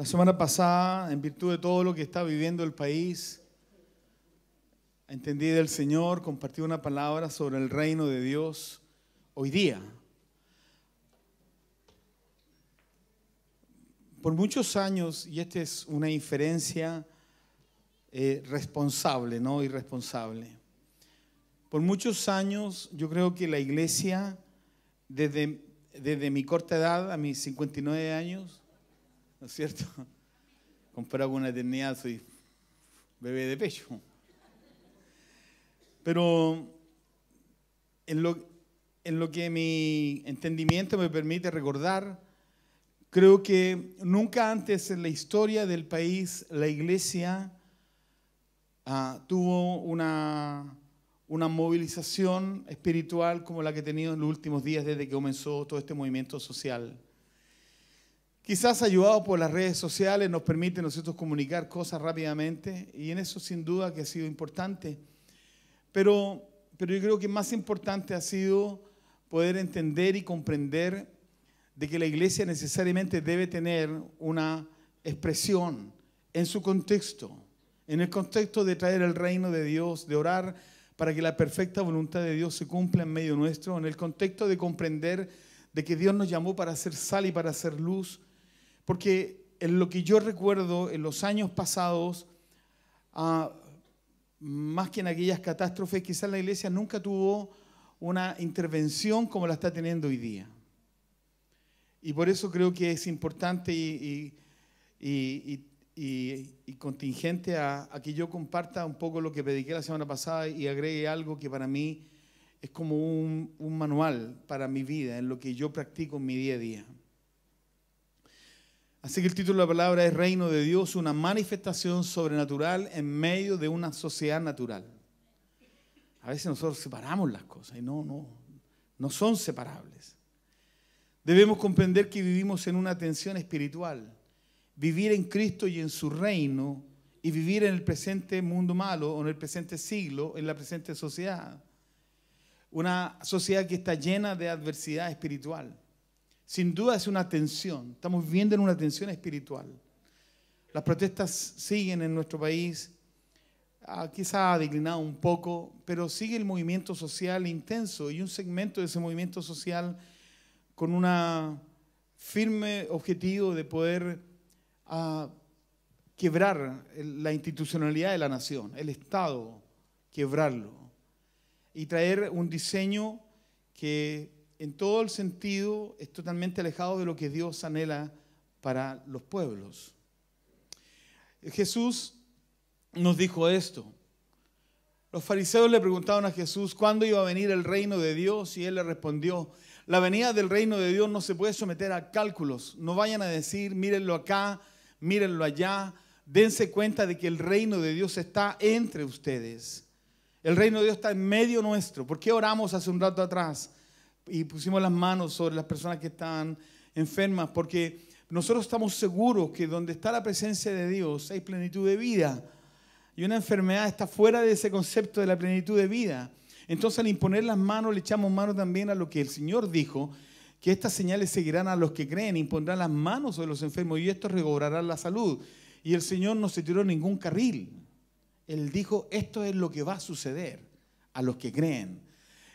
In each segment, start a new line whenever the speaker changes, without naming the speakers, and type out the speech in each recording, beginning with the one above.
La semana pasada, en virtud de todo lo que está viviendo el país, entendí del Señor, compartí una palabra sobre el reino de Dios hoy día. Por muchos años, y esta es una inferencia eh, responsable, no irresponsable, por muchos años yo creo que la iglesia, desde, desde mi corta edad, a mis 59 años, ¿no es cierto? Comparado con una eternidad, soy bebé de pecho. Pero en lo, que mi entendimiento me permite recordar, creo que nunca antes en la historia del país la iglesia ah, tuvo una, una movilización espiritual como la que ha tenido en los últimos días desde que comenzó todo este movimiento social. Quizás ayudado por las redes sociales nos permite nosotros comunicar cosas rápidamente y en eso sin duda que ha sido importante. Pero, pero yo creo que más importante ha sido poder entender y comprender de que la iglesia necesariamente debe tener una expresión en su contexto, en el contexto de traer el reino de Dios, de orar para que la perfecta voluntad de Dios se cumpla en medio nuestro, en el contexto de comprender de que Dios nos llamó para ser sal y para ser luz, porque en lo que yo recuerdo en los años pasados, ah, más que en aquellas catástrofes, quizás la iglesia nunca tuvo una intervención como la está teniendo hoy día. Y por eso creo que es importante y, contingente a, que yo comparta un poco lo que pediqué la semana pasada y agregue algo que para mí es como un, un manual para mi vida, en lo que yo practico en mi día a día. Así que el título de la palabra es Reino de Dios, una manifestación sobrenatural en medio de una sociedad natural. A veces nosotros separamos las cosas y no, no, no son separables. Debemos comprender que vivimos en una tensión espiritual. Vivir en Cristo y en su reino y vivir en el presente mundo malo o en el presente siglo, en la presente sociedad. Una sociedad que está llena de adversidad espiritual. Sin duda es una tensión. Estamos viviendo en una tensión espiritual. Las protestas siguen en nuestro país. Ah, quizá ha declinado un poco, pero sigue el movimiento social intenso y un segmento de ese movimiento social con un firme objetivo de poder ah, quebrar la institucionalidad de la nación, el Estado, quebrarlo y traer un diseño que en todo el sentido es totalmente alejado de lo que Dios anhela para los pueblos. Jesús nos dijo esto. Los fariseos le preguntaron a Jesús cuándo iba a venir el reino de Dios y él le respondió, la venida del reino de Dios no se puede someter a cálculos, no vayan a decir, mírenlo acá, mírenlo allá, dense cuenta de que el reino de Dios está entre ustedes. El reino de Dios está en medio nuestro. ¿Por qué oramos hace un rato atrás? y pusimos las manos sobre las personas que están enfermas, porque nosotros estamos seguros que donde está la presencia de Dios hay plenitud de vida. Y una enfermedad está fuera de ese concepto de la plenitud de vida. Entonces al imponer las manos le echamos mano también a lo que el Señor dijo, que estas señales seguirán a los que creen, impondrán las manos sobre los enfermos y esto recobrará la salud. Y el Señor no se tiró ningún carril. Él dijo, esto es lo que va a suceder a los que creen.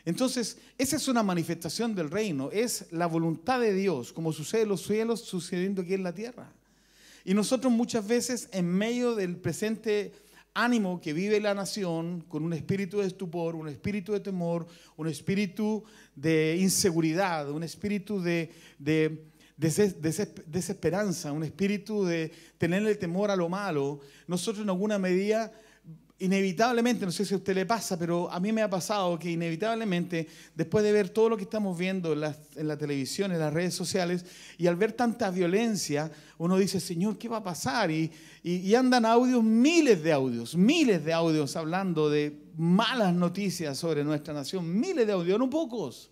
Entonces, esa es una manifestación del reino, es la voluntad de Dios, como sucede en los cielos, sucediendo aquí en la tierra. Y nosotros muchas veces, en medio del presente ánimo que vive la nación, con un espíritu de estupor, un espíritu de temor, un espíritu de inseguridad, un espíritu de, desesperanza, un espíritu de tener el temor a lo malo, nosotros en alguna medida inevitablemente, no sé si a usted le pasa, pero a mí me ha pasado que inevitablemente, después de ver todo lo que estamos viendo en la, televisión, en las redes sociales, y al ver tanta violencia, uno dice, Señor, ¿qué va a pasar? y andan audios, miles de audios, miles de audios hablando de malas noticias sobre nuestra nación, miles de audios, no pocos.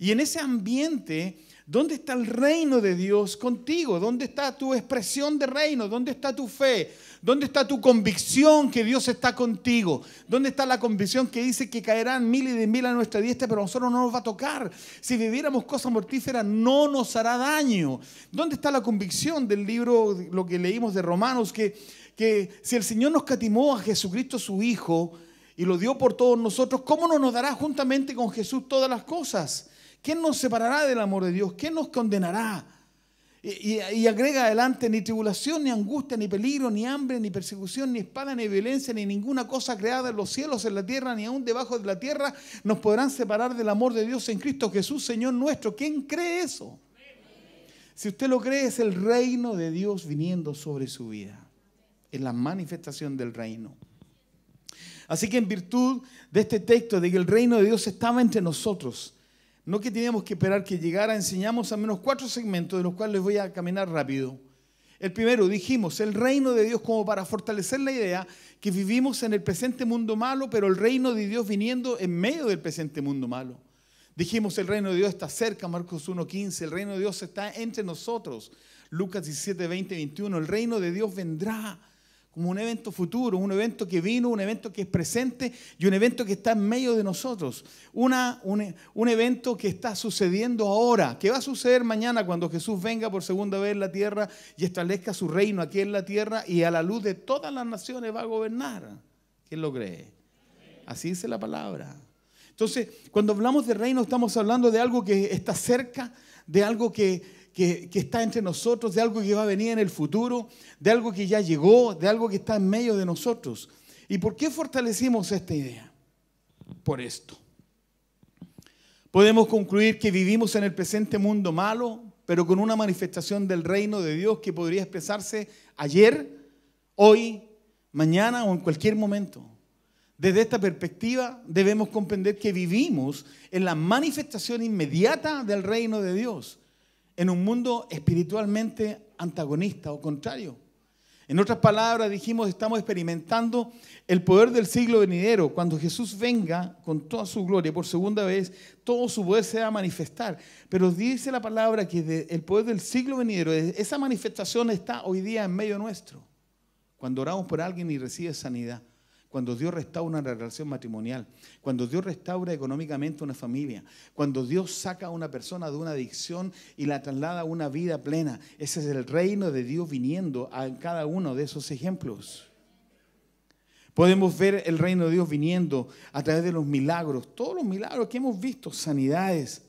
Y en ese ambiente ¿Dónde está el reino de Dios contigo? ¿Dónde está tu expresión de reino? ¿Dónde está tu fe? ¿Dónde está tu convicción que Dios está contigo? ¿Dónde está la convicción que dice que caerán mil y de mil a nuestra diestra, pero a nosotros no nos va a tocar? Si viviéramos cosas mortíferas, no nos hará daño. ¿Dónde está la convicción del libro, lo que leímos de Romanos, que, que si el Señor nos catimó a Jesucristo su Hijo y lo dio por todos nosotros, ¿cómo no nos dará juntamente con Jesús todas las cosas? ¿Quién nos separará del amor de Dios? ¿Quién nos condenará? Y, agrega adelante, ni tribulación, ni angustia, ni peligro, ni hambre, ni persecución, ni espada, ni violencia, ni ninguna cosa creada en los cielos, en la tierra, ni aún debajo de la tierra, nos podrán separar del amor de Dios en Cristo Jesús, Señor nuestro. ¿Quién cree eso? Si usted lo cree, es el reino de Dios viniendo sobre su vida. Es la manifestación del reino. Así que en virtud de este texto, de que el reino de Dios estaba entre nosotros, no que teníamos que esperar que llegara, enseñamos al menos cuatro segmentos de los cuales les voy a caminar rápido. El primero, dijimos, el reino de Dios como para fortalecer la idea que vivimos en el presente mundo malo, pero el reino de Dios viniendo en medio del presente mundo malo. Dijimos, el reino de Dios está cerca, Marcos 1.15, el reino de Dios está entre nosotros, Lucas 17, 20, 21, el reino de Dios vendrá como un evento futuro, un evento que vino, un evento que es presente y un evento que está en medio de nosotros. Una, un, evento que está sucediendo ahora, que va a suceder mañana cuando Jesús venga por segunda vez en la tierra y establezca su reino aquí en la tierra y a la luz de todas las naciones va a gobernar. ¿Quién lo cree? Así dice la palabra. Entonces, cuando hablamos de reino estamos hablando de algo que está cerca, de algo que, que, está entre nosotros, de algo que va a venir en el futuro, de algo que ya llegó, de algo que está en medio de nosotros. ¿Y por qué fortalecimos esta idea? Por esto. Podemos concluir que vivimos en el presente mundo malo, pero con una manifestación del reino de Dios que podría expresarse ayer, hoy, mañana o en cualquier momento. Desde esta perspectiva debemos comprender que vivimos en la manifestación inmediata del reino de Dios en un mundo espiritualmente antagonista o contrario. En otras palabras, dijimos, estamos experimentando el poder del siglo venidero. Cuando Jesús venga con toda su gloria por segunda vez, todo su poder se va a manifestar. Pero dice la palabra que el poder del siglo venidero, esa manifestación está hoy día en medio nuestro. Cuando oramos por alguien y recibe sanidad, cuando Dios restaura una relación matrimonial, cuando Dios restaura económicamente una familia, cuando Dios saca a una persona de una adicción y la traslada a una vida plena. Ese es el reino de Dios viniendo a cada uno de esos ejemplos. Podemos ver el reino de Dios viniendo a través de los milagros, todos los milagros que hemos visto, sanidades,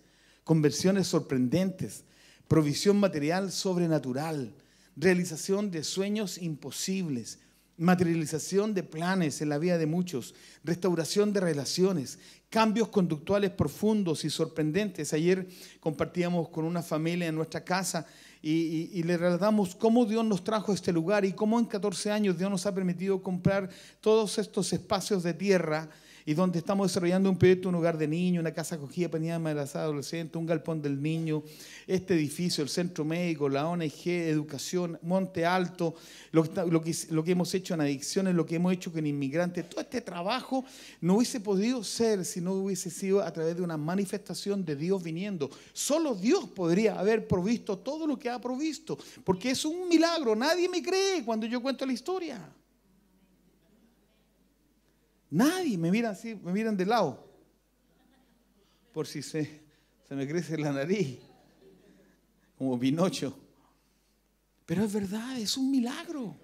conversiones sorprendentes, provisión material sobrenatural, realización de sueños imposibles, materialización de planes en la vida de muchos, restauración de relaciones, cambios conductuales profundos y sorprendentes. Ayer compartíamos con una familia en nuestra casa y, le relatamos cómo Dios nos trajo a este lugar y cómo en 14 años Dios nos ha permitido comprar todos estos espacios de tierra y donde estamos desarrollando un proyecto, un hogar de niños, una casa acogida para niñas embarazadas, adolescentes, un galpón del niño, este edificio, el centro médico, la ONG, educación, Monte Alto, lo que, lo que hemos hecho en adicciones, lo que hemos hecho con inmigrantes, todo este trabajo no hubiese podido ser si no hubiese sido a través de una manifestación de Dios viniendo. Solo Dios podría haber provisto todo lo que ha provisto, porque es un milagro, nadie me cree cuando yo cuento la historia. Nadie, me mira así, me miran de lado. Por si se, se me crece la nariz, como Pinocho. Pero es verdad, es un milagro. O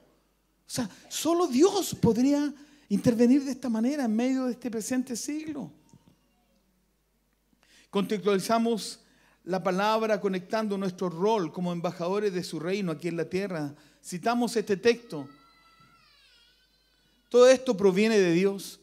sea, solo Dios podría intervenir de esta manera en medio de este presente siglo. Contextualizamos la palabra conectando nuestro rol como embajadores de su reino aquí en la tierra. Citamos este texto todo esto proviene de Dios,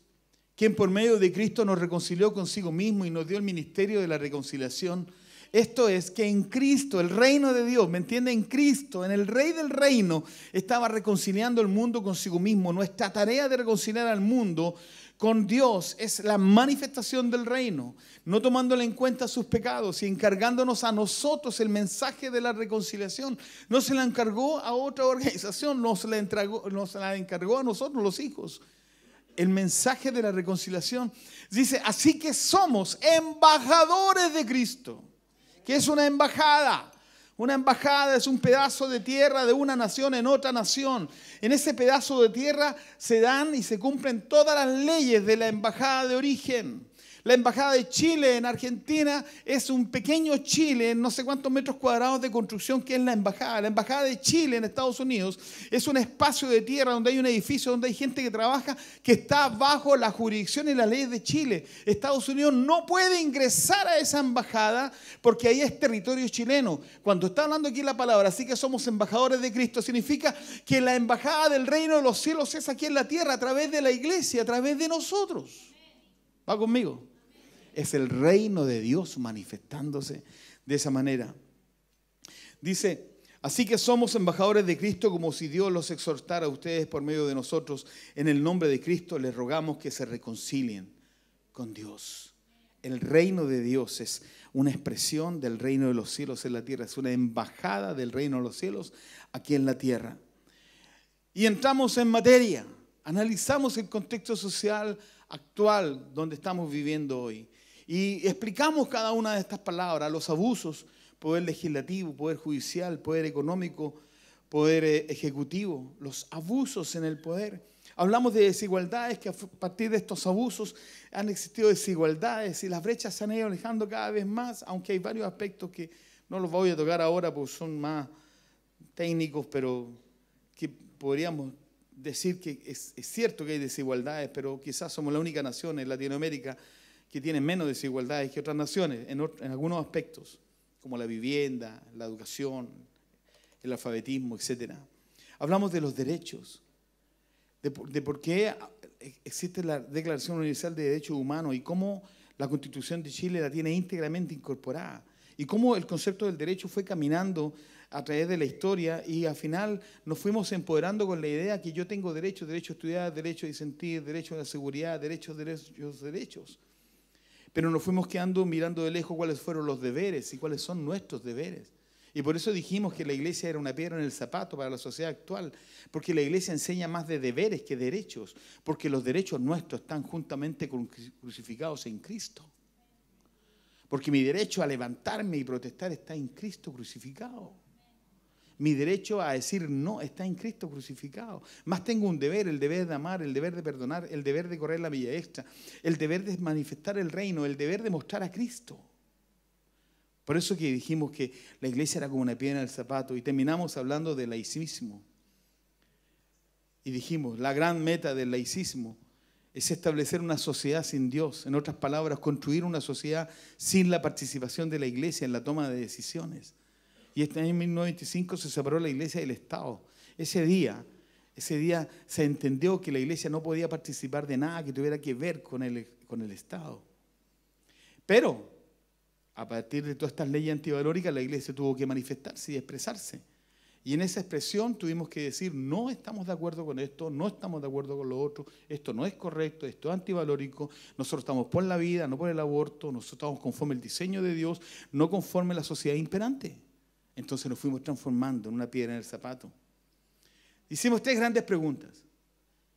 quien por medio de Cristo nos reconcilió consigo mismo y nos dio el ministerio de la reconciliación esto es que en Cristo, el reino de Dios, ¿me entiende? En Cristo, en el Rey del Reino, estaba reconciliando el mundo consigo mismo. Nuestra tarea de reconciliar al mundo con Dios es la manifestación del reino, no tomándole en cuenta sus pecados y encargándonos a nosotros el mensaje de la reconciliación. No se la encargó a otra organización, nos la, entregó, nos la encargó a nosotros los hijos. El mensaje de la reconciliación dice, así que somos embajadores de Cristo. ¿Qué es una embajada? Una embajada es un pedazo de tierra de una nación en otra nación. En ese pedazo de tierra se dan y se cumplen todas las leyes de la embajada de origen. La Embajada de Chile en Argentina es un pequeño Chile, no sé cuántos metros cuadrados de construcción que es la Embajada. La Embajada de Chile en Estados Unidos es un espacio de tierra donde hay un edificio, donde hay gente que trabaja, que está bajo la jurisdicción y las leyes de Chile. Estados Unidos no puede ingresar a esa embajada porque ahí es territorio chileno. Cuando está hablando aquí la palabra, así que somos embajadores de Cristo, significa que la Embajada del Reino de los Cielos es aquí en la tierra a través de la iglesia, a través de nosotros. Va conmigo. Es el reino de Dios manifestándose de esa manera. Dice, así que somos embajadores de Cristo como si Dios los exhortara a ustedes por medio de nosotros. En el nombre de Cristo les rogamos que se reconcilien con Dios. El reino de Dios es una expresión del reino de los cielos en la tierra, es una embajada del reino de los cielos aquí en la tierra. Y entramos en materia, analizamos el contexto social actual donde estamos viviendo hoy. Y explicamos cada una de estas palabras, los abusos, poder legislativo, poder judicial, poder económico, poder eh, ejecutivo, los abusos en el poder. Hablamos de desigualdades, que a partir de estos abusos han existido desigualdades y las brechas se han ido alejando cada vez más, aunque hay varios aspectos que no los voy a tocar ahora porque son más técnicos, pero que podríamos decir que es, cierto que hay desigualdades, pero quizás somos la única nación en Latinoamérica que tienen menos desigualdades que otras naciones en, algunos aspectos, como la vivienda, la educación, el alfabetismo, etc. Hablamos de los derechos, de, por qué existe la Declaración Universal de Derechos Humanos y cómo la Constitución de Chile la tiene íntegramente incorporada y cómo el concepto del derecho fue caminando a través de la historia y al final nos fuimos empoderando con la idea que yo tengo derecho, derecho a estudiar, derecho a sentir, derecho a la seguridad, derechos, derechos, derechos. Pero nos fuimos quedando mirando de lejos cuáles fueron los deberes y cuáles son nuestros deberes. Y por eso dijimos que la iglesia era una piedra en el zapato para la sociedad actual, porque la iglesia enseña más de deberes que derechos, porque los derechos nuestros están juntamente crucificados en Cristo. Porque mi derecho a levantarme y protestar está en Cristo crucificado. Mi derecho a decir no está en Cristo crucificado. Más tengo un deber, el deber de amar, el deber de perdonar, el deber de correr la villa extra, el deber de manifestar el reino, el deber de mostrar a Cristo. Por eso que dijimos que la iglesia era como una piedra en el zapato y terminamos hablando del laicismo. Y dijimos, la gran meta del laicismo es establecer una sociedad sin Dios. En otras palabras, construir una sociedad sin la participación de la iglesia en la toma de decisiones. Y este año 1995 se separó la iglesia del Estado. Ese día, ese día se entendió que la iglesia no podía participar de nada que tuviera que ver con el, con el Estado. Pero, a partir de todas estas leyes antivalóricas, la iglesia tuvo que manifestarse y expresarse. Y en esa expresión tuvimos que decir, no estamos de acuerdo con esto, no estamos de acuerdo con lo otro, esto no es correcto, esto es antivalórico, nosotros estamos por la vida, no por el aborto, nosotros estamos conforme al diseño de Dios, no conforme a la sociedad imperante. Entonces nos fuimos transformando en una piedra en el zapato. Hicimos tres grandes preguntas.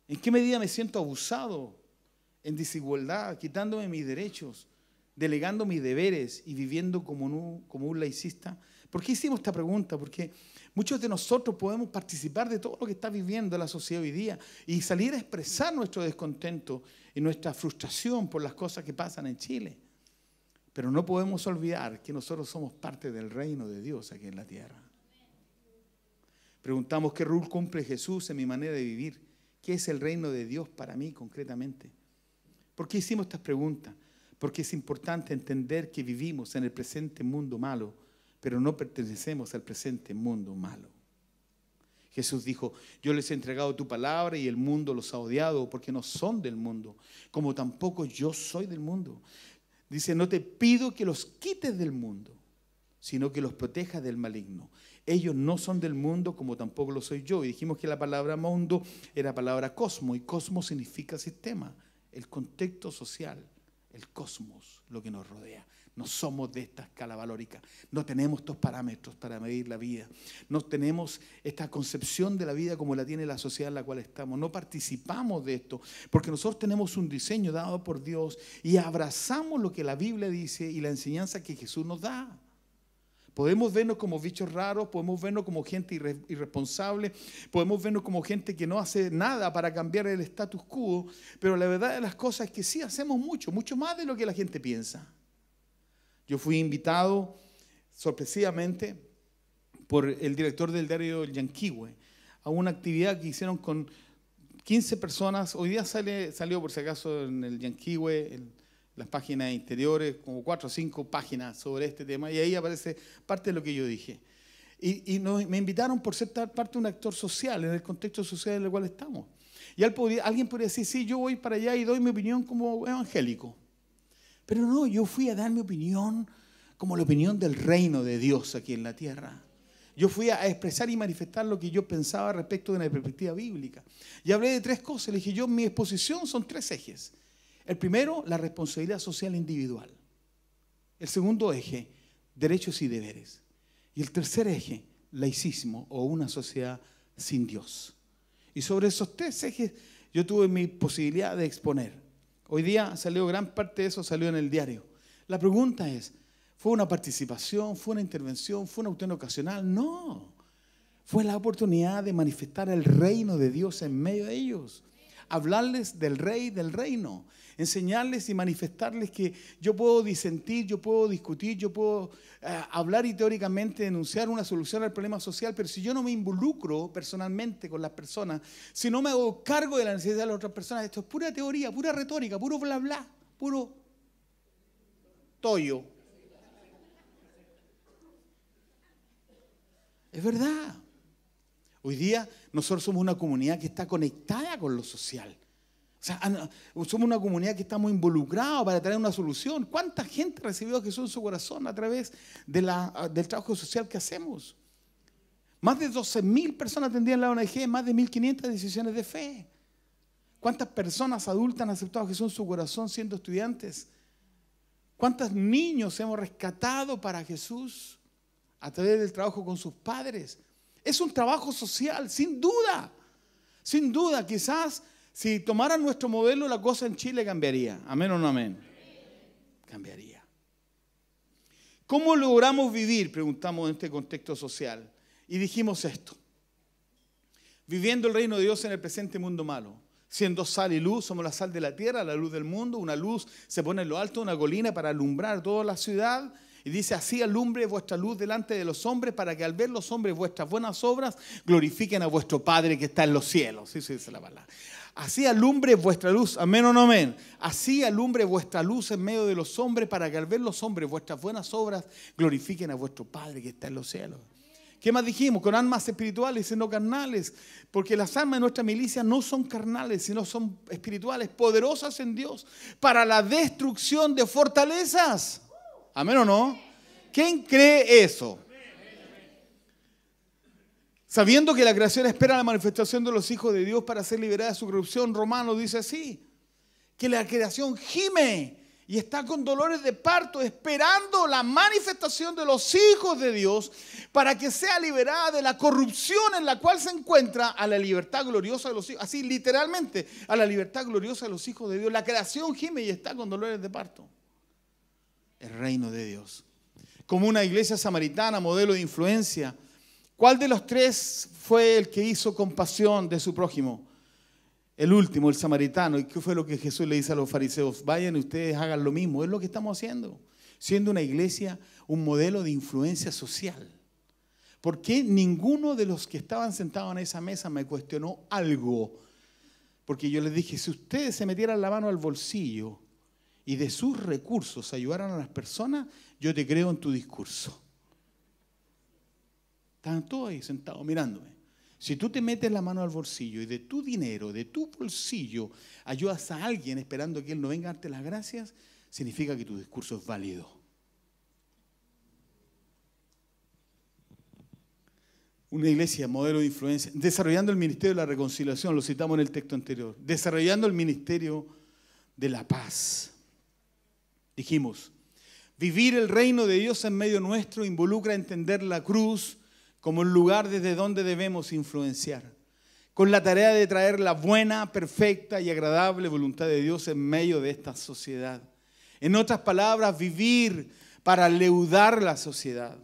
¿En qué medida me siento abusado, en desigualdad, quitándome mis derechos, delegando mis deberes y viviendo como un, como un laicista? ¿Por qué hicimos esta pregunta? Porque muchos de nosotros podemos participar de todo lo que está viviendo la sociedad hoy día y salir a expresar nuestro descontento y nuestra frustración por las cosas que pasan en Chile. Pero no podemos olvidar que nosotros somos parte del reino de Dios aquí en la tierra. Preguntamos qué rol cumple Jesús en mi manera de vivir. ¿Qué es el reino de Dios para mí concretamente? ¿Por qué hicimos estas preguntas? Porque es importante entender que vivimos en el presente mundo malo, pero no pertenecemos al presente mundo malo. Jesús dijo, yo les he entregado tu palabra y el mundo los ha odiado porque no son del mundo, como tampoco yo soy del mundo. Dice, no te pido que los quites del mundo, sino que los protejas del maligno. Ellos no son del mundo como tampoco lo soy yo. Y dijimos que la palabra mundo era palabra cosmo y cosmos significa sistema, el contexto social, el cosmos, lo que nos rodea. No somos de esta escala valórica. No tenemos estos parámetros para medir la vida. No tenemos esta concepción de la vida como la tiene la sociedad en la cual estamos. No participamos de esto. Porque nosotros tenemos un diseño dado por Dios y abrazamos lo que la Biblia dice y la enseñanza que Jesús nos da. Podemos vernos como bichos raros, podemos vernos como gente irresponsable, podemos vernos como gente que no hace nada para cambiar el status quo, pero la verdad de las cosas es que sí hacemos mucho, mucho más de lo que la gente piensa. Yo fui invitado sorpresivamente por el director del diario El a una actividad que hicieron con 15 personas. Hoy día salió, por si acaso, en El Yanquihue, en las páginas interiores, como cuatro o cinco páginas sobre este tema, y ahí aparece parte de lo que yo dije. Y, me invitaron por ser parte de un actor social, en el contexto social en el cual estamos. Y alguien podría decir, sí, yo voy para allá y doy mi opinión como evangélico. Pero no, yo fui a dar mi opinión como la opinión del reino de Dios aquí en la tierra. Yo fui a expresar y manifestar lo que yo pensaba respecto de la perspectiva bíblica. Y hablé de tres cosas. Le dije yo, mi exposición son tres ejes. El primero, la responsabilidad social individual. El segundo eje, derechos y deberes. Y el tercer eje, laicismo o una sociedad sin Dios. Y sobre esos tres ejes yo tuve mi posibilidad de exponer. Hoy día salió gran parte de eso, salió en el diario. La pregunta es, ¿fue una participación? ¿Fue una intervención? ¿Fue una auténtica ocasional? No. Fue la oportunidad de manifestar el reino de Dios en medio de ellos hablarles del rey del reino, enseñarles y manifestarles que yo puedo disentir, yo puedo discutir, yo puedo eh, hablar y teóricamente denunciar una solución al problema social, pero si yo no me involucro personalmente con las personas, si no me hago cargo de la necesidad de las otras personas, esto es pura teoría, pura retórica, puro bla bla, puro toyo. Es verdad. Hoy día nosotros somos una comunidad que está conectada con lo social. O sea, somos una comunidad que estamos involucrados para traer una solución. ¿Cuánta gente recibió a Jesús en su corazón a través del trabajo social que hacemos? Más de 12.000 personas atendían la ONG, más de 1.500 decisiones de fe. ¿Cuántas personas adultas han aceptado a Jesús en su corazón siendo estudiantes? ¿Cuántos niños hemos rescatado para Jesús a través del trabajo con sus padres? Es un trabajo social, sin duda. Sin duda, quizás si tomara nuestro modelo, la cosa en Chile cambiaría. Amén o no amén. Cambiaría. ¿Cómo logramos vivir? Preguntamos en este contexto social. Y dijimos esto. Viviendo el reino de Dios en el presente mundo malo siendo sal y luz, somos la sal de la tierra, la luz del mundo, una luz se pone en lo alto, una colina para alumbrar toda la ciudad, y dice, así alumbre vuestra luz delante de los hombres para que al ver los hombres vuestras buenas obras glorifiquen a vuestro Padre que está en los cielos. sí, dice la palabra. Así alumbre vuestra luz, amén o no amén. Así alumbre vuestra luz en medio de los hombres para que al ver los hombres vuestras buenas obras glorifiquen a vuestro Padre que está en los cielos. ¿Qué más dijimos? Con armas espirituales y no carnales. Porque las armas de nuestra milicia no son carnales, sino son espirituales, poderosas en Dios para la destrucción de fortalezas. ¿Amén o no? ¿Quién cree eso? Sabiendo que la creación espera la manifestación de los hijos de Dios para ser liberada de su corrupción, Romano dice así, que la creación gime y está con dolores de parto esperando la manifestación de los hijos de Dios para que sea liberada de la corrupción en la cual se encuentra a la libertad gloriosa de los hijos, así literalmente, a la libertad gloriosa de los hijos de Dios. La creación gime y está con dolores de parto el reino de Dios. Como una iglesia samaritana, modelo de influencia. ¿Cuál de los tres fue el que hizo compasión de su prójimo? El último, el samaritano. ¿Y qué fue lo que Jesús le dice a los fariseos? Vayan ustedes, hagan lo mismo. Es lo que estamos haciendo. Siendo una iglesia un modelo de influencia social. Porque ninguno de los que estaban sentados en esa mesa me cuestionó algo? Porque yo les dije, si ustedes se metieran la mano al bolsillo y de sus recursos ayudaran a las personas, yo te creo en tu discurso. Están todos ahí sentados mirándome. Si tú te metes la mano al bolsillo y de tu dinero, de tu bolsillo, ayudas a alguien esperando que él no venga a darte las gracias, significa que tu discurso es válido. Una iglesia, modelo de influencia, desarrollando el ministerio de la reconciliación, lo citamos en el texto anterior, desarrollando el ministerio de la paz dijimos. Vivir el reino de Dios en medio nuestro involucra entender la cruz como el lugar desde donde debemos influenciar, con la tarea de traer la buena, perfecta y agradable voluntad de Dios en medio de esta sociedad. En otras palabras, vivir para leudar la sociedad.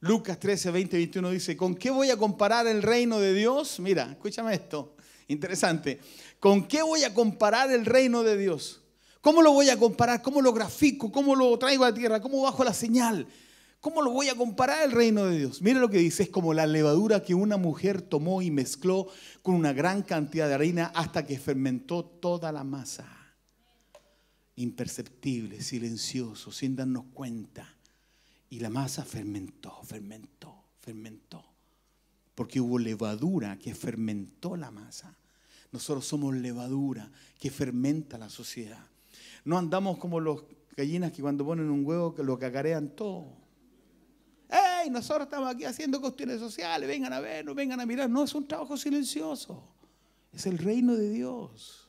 Lucas 13, 20, 21 dice, ¿con qué voy a comparar el reino de Dios? Mira, escúchame esto, interesante. ¿Con qué voy a comparar el reino de Dios? ¿Cómo lo voy a comparar? ¿Cómo lo grafico? ¿Cómo lo traigo a tierra? ¿Cómo bajo la señal? ¿Cómo lo voy a comparar al reino de Dios? Mira lo que dice, es como la levadura que una mujer tomó y mezcló con una gran cantidad de harina hasta que fermentó toda la masa. Imperceptible, silencioso, sin darnos cuenta. Y la masa fermentó, fermentó, fermentó. Porque hubo levadura que fermentó la masa. Nosotros somos levadura que fermenta la sociedad. No andamos como los gallinas que cuando ponen un huevo lo cacarean todo. ¡Ey! Nosotros estamos aquí haciendo cuestiones sociales, vengan a vernos, vengan a mirar. No, es un trabajo silencioso. Es el reino de Dios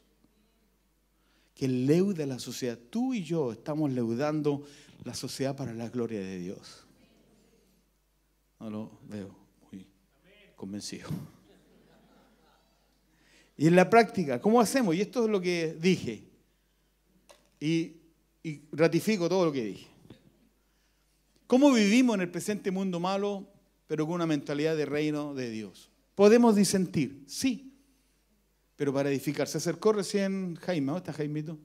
que leuda la sociedad. Tú y yo estamos leudando la sociedad para la gloria de Dios. No lo veo muy convencido. Y en la práctica, ¿cómo hacemos? Y esto es lo que dije y, ratifico todo lo que dije. ¿Cómo vivimos en el presente mundo malo, pero con una mentalidad de reino de Dios? Podemos disentir, sí, pero para edificar. Se acercó recién Jaime, ¿dónde está Jaimito?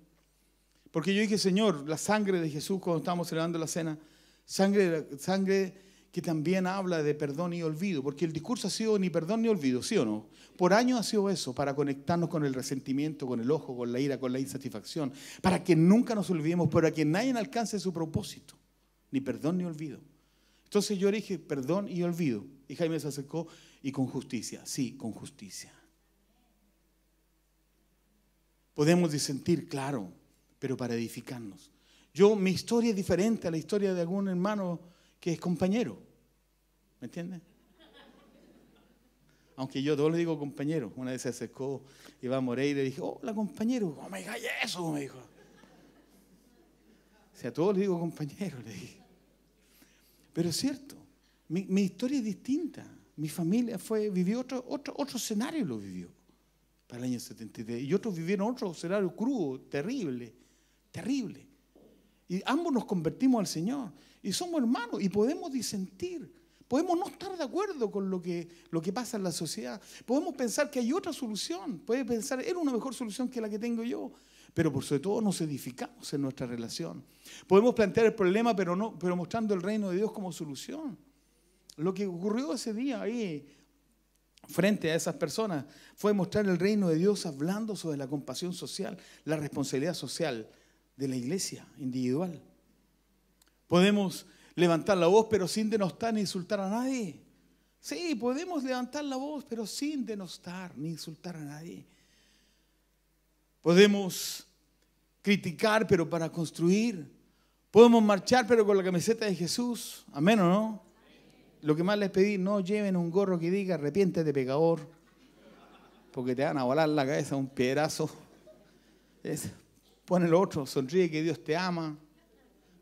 Porque yo dije, Señor, la sangre de Jesús cuando estábamos celebrando la cena, sangre, sangre que también habla de perdón y olvido, porque el discurso ha sido ni perdón ni olvido, ¿sí o no? Por años ha sido eso, para conectarnos con el resentimiento, con el ojo, con la ira, con la insatisfacción, para que nunca nos olvidemos, para que nadie alcance su propósito, ni perdón ni olvido. Entonces yo dije, perdón y olvido. Y Jaime se acercó y con justicia, sí, con justicia. Podemos disentir, claro, pero para edificarnos. Yo, mi historia es diferente a la historia de algún hermano que es compañero. ¿Me entiendes? Aunque yo todos le digo compañero. Una vez se acercó Iván Moreira y le dije, hola compañero. Oh me God, eso, me dijo. O sea, a todos le digo compañero, le dije. Pero es cierto, mi, historia es distinta. Mi familia fue, vivió otro, otro, otro escenario, lo vivió para el año 73. Y otros vivieron otro escenario crudo, terrible, terrible. Y ambos nos convertimos al Señor y somos hermanos y podemos disentir. Podemos no estar de acuerdo con lo que, lo que pasa en la sociedad. Podemos pensar que hay otra solución. Puede pensar, era una mejor solución que la que tengo yo. Pero por sobre todo nos edificamos en nuestra relación. Podemos plantear el problema, pero, no, pero mostrando el reino de Dios como solución. Lo que ocurrió ese día ahí, frente a esas personas, fue mostrar el reino de Dios hablando sobre la compasión social, la responsabilidad social de la iglesia individual. Podemos levantar la voz, pero sin denostar ni insultar a nadie. Sí, podemos levantar la voz, pero sin denostar ni insultar a nadie. Podemos criticar, pero para construir. Podemos marchar, pero con la camiseta de Jesús. Amén o no. Lo que más les pedí, no lleven un gorro que diga arrepiéntete, pecador. Porque te van a volar la cabeza un piedrazo. pon el otro, sonríe que Dios te ama.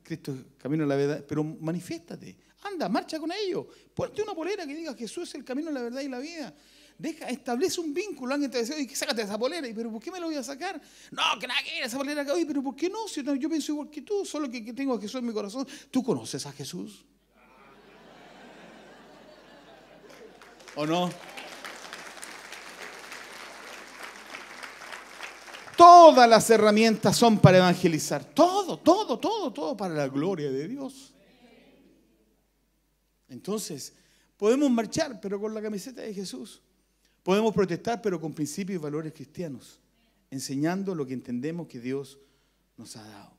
Cristo es el camino de la verdad, pero manifiéstate, anda, marcha con ellos, ponte una polera que diga Jesús es el camino de la verdad y la vida. Deja, establece un vínculo, antes de dice, oye, sácate esa polera, y, pero ¿por qué me la voy a sacar? No, que nada que esa polera que pero ¿por qué no? yo pienso igual que tú, solo que, que tengo a Jesús en mi corazón. ¿Tú conoces a Jesús? ¿O no? Todas las herramientas son para evangelizar. Todo, todo, todo, todo para la gloria de Dios. Entonces, podemos marchar, pero con la camiseta de Jesús. Podemos protestar, pero con principios y valores cristianos, enseñando lo que entendemos que Dios nos ha dado.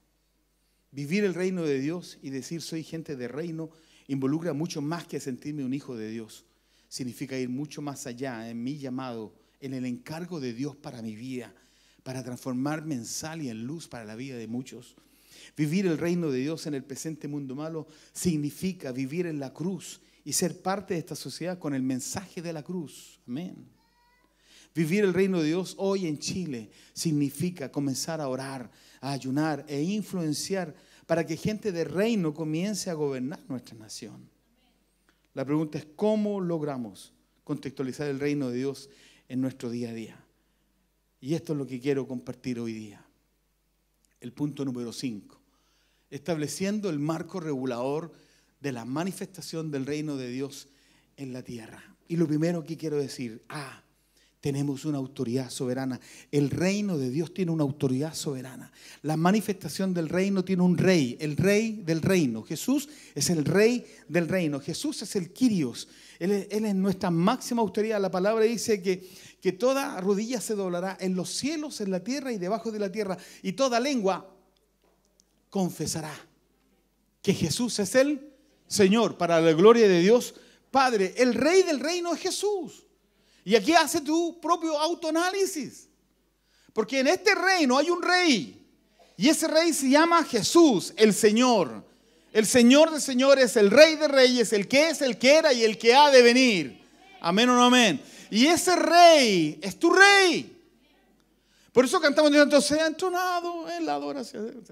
Vivir el reino de Dios y decir soy gente de reino involucra mucho más que sentirme un hijo de Dios. Significa ir mucho más allá en mi llamado, en el encargo de Dios para mi vida para transformar mensal y en luz para la vida de muchos. Vivir el reino de Dios en el presente mundo malo significa vivir en la cruz y ser parte de esta sociedad con el mensaje de la cruz. Amén. Vivir el reino de Dios hoy en Chile significa comenzar a orar, a ayunar e influenciar para que gente de reino comience a gobernar nuestra nación. La pregunta es, ¿cómo logramos contextualizar el reino de Dios en nuestro día a día? Y esto es lo que quiero compartir hoy día. El punto número 5. Estableciendo el marco regulador de la manifestación del reino de Dios en la tierra. Y lo primero que quiero decir, ah, tenemos una autoridad soberana. El reino de Dios tiene una autoridad soberana. La manifestación del reino tiene un rey, el rey del reino. Jesús es el rey del reino. Jesús es el Kyrios. Él es, él es nuestra máxima autoridad. La palabra dice que que toda rodilla se doblará en los cielos, en la tierra y debajo de la tierra, y toda lengua confesará que Jesús es el Señor, para la gloria de Dios Padre. El Rey del reino es Jesús. Y aquí hace tu propio autoanálisis. Porque en este reino hay un rey. Y ese rey se llama Jesús, el Señor. El Señor de señores, el Rey de reyes, el que es, el que era y el que ha de venir. Amén o no amén. Y ese rey es tu rey. Por eso cantamos se ha entronado en la adoración.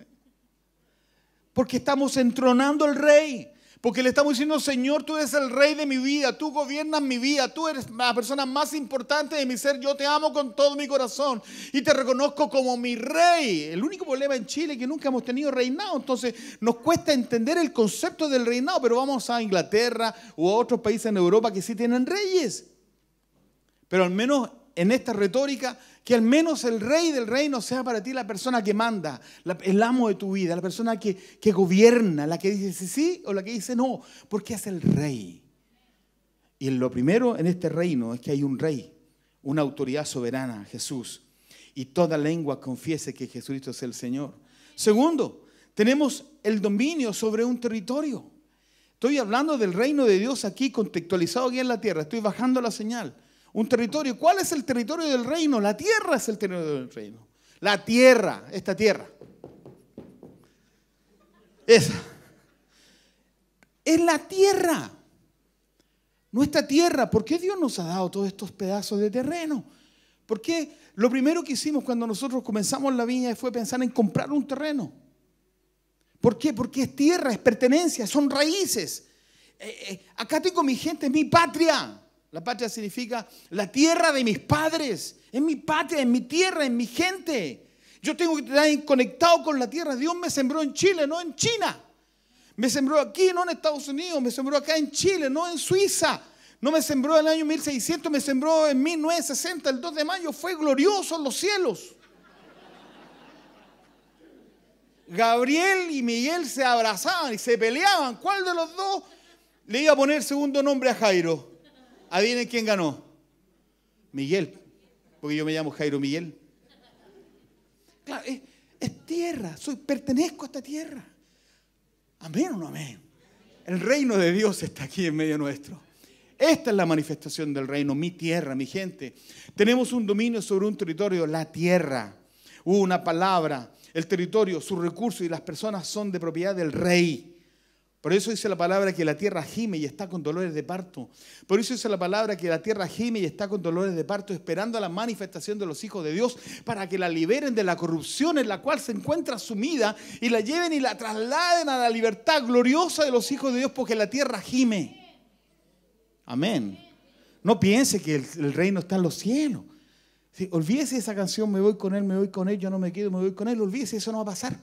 Porque estamos entronando al rey. Porque le estamos diciendo, Señor, tú eres el rey de mi vida, tú gobiernas mi vida, tú eres la persona más importante de mi ser, yo te amo con todo mi corazón y te reconozco como mi rey. El único problema en Chile es que nunca hemos tenido reinado, entonces nos cuesta entender el concepto del reinado, pero vamos a Inglaterra o a otros países en Europa que sí tienen reyes. Pero al menos en esta retórica, que al menos el rey del reino sea para ti la persona que manda, el amo de tu vida, la persona que, gobierna, la que dice sí o la que dice no, porque es el rey. Y lo primero en este reino es que hay un rey, una autoridad soberana, Jesús. Y toda lengua confiese que Jesucristo es el Señor. Segundo, tenemos el dominio sobre un territorio. Estoy hablando del reino de Dios aquí, contextualizado aquí en la tierra. Estoy bajando la señal un territorio. ¿Cuál es el territorio del reino? La tierra es el territorio del reino. La tierra, esta tierra. Esa. Es la tierra. Nuestra tierra. ¿Por qué Dios nos ha dado todos estos pedazos de terreno? Porque lo primero que hicimos cuando nosotros comenzamos la viña fue pensar en comprar un terreno. ¿Por qué? Porque es tierra, es pertenencia, son raíces. Eh, eh, acá tengo mi gente, es mi patria. La patria significa la tierra de mis padres, es mi patria, es mi tierra, es mi gente. Yo tengo que estar conectado con la tierra. Dios me sembró en Chile, no en China. Me sembró aquí, no en Estados Unidos. Me sembró acá en Chile, no en Suiza. No me sembró en el año 1600, me sembró en 1960. El 2 de mayo fue glorioso los cielos. Gabriel y Miguel se abrazaban y se peleaban. ¿Cuál de los dos le iba a poner segundo nombre a Jairo? viene quién ganó. Miguel, porque yo me llamo Jairo Miguel. Claro, es, tierra, soy, pertenezco a esta tierra. Amén o no amén. El reino de Dios está aquí en medio nuestro. Esta es la manifestación del reino, mi tierra, mi gente. Tenemos un dominio sobre un territorio, la tierra. Una palabra, el territorio, sus recursos y las personas son de propiedad del rey. Por eso dice la palabra que la tierra gime y está con dolores de parto. Por eso dice la palabra que la tierra gime y está con dolores de parto, esperando a la manifestación de los hijos de Dios para que la liberen de la corrupción en la cual se encuentra sumida y la lleven y la trasladen a la libertad gloriosa de los hijos de Dios, porque la tierra gime. Amén. No piense que el, reino está en los cielos. Si, olvídese esa canción, me voy con él, me voy con él, yo no me quedo, me voy con él. Olvídese, eso no va a pasar.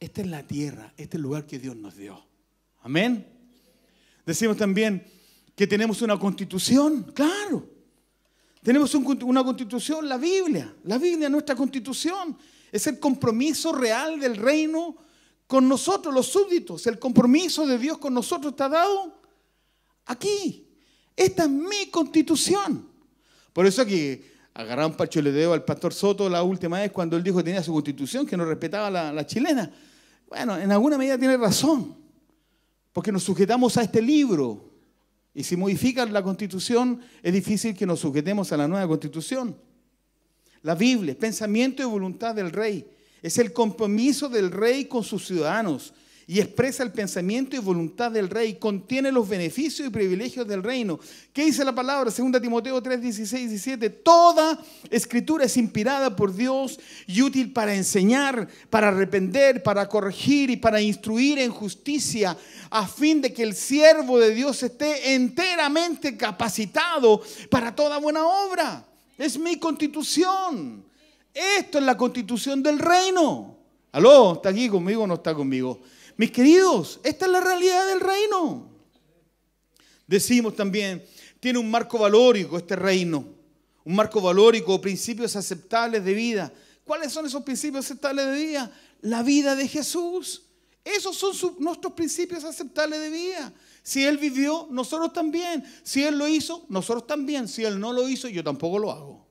esta es la tierra, este es el lugar que Dios nos dio. Amén. Decimos también que tenemos una constitución, claro. Tenemos una constitución, la Biblia. La Biblia es nuestra constitución. Es el compromiso real del reino con nosotros, los súbditos. El compromiso de Dios con nosotros está dado aquí. Esta es mi constitución. Por eso aquí agarraron para le debo al pastor Soto la última vez cuando él dijo que tenía su constitución, que no respetaba la, chilena. Bueno, en alguna medida tiene razón, porque nos sujetamos a este libro. Y si modifican la constitución, es difícil que nos sujetemos a la nueva constitución. La Biblia, pensamiento y voluntad del rey. Es el compromiso del rey con sus ciudadanos y expresa el pensamiento y voluntad del rey, contiene los beneficios y privilegios del reino. ¿Qué dice la palabra? Segunda Timoteo 3, 16, 17. Toda escritura es inspirada por Dios y útil para enseñar, para arrepender, para corregir y para instruir en justicia, a fin de que el siervo de Dios esté enteramente capacitado para toda buena obra. Es mi constitución. Esto es la constitución del reino. Aló, ¿está aquí conmigo o no está conmigo? Mis queridos, esta es la realidad del reino. Decimos también, tiene un marco valórico este reino, un marco valórico, principios aceptables de vida. ¿Cuáles son esos principios aceptables de vida? La vida de Jesús. Esos son nuestros principios aceptables de vida. Si Él vivió, nosotros también. Si Él lo hizo, nosotros también. Si Él no lo hizo, yo tampoco lo hago.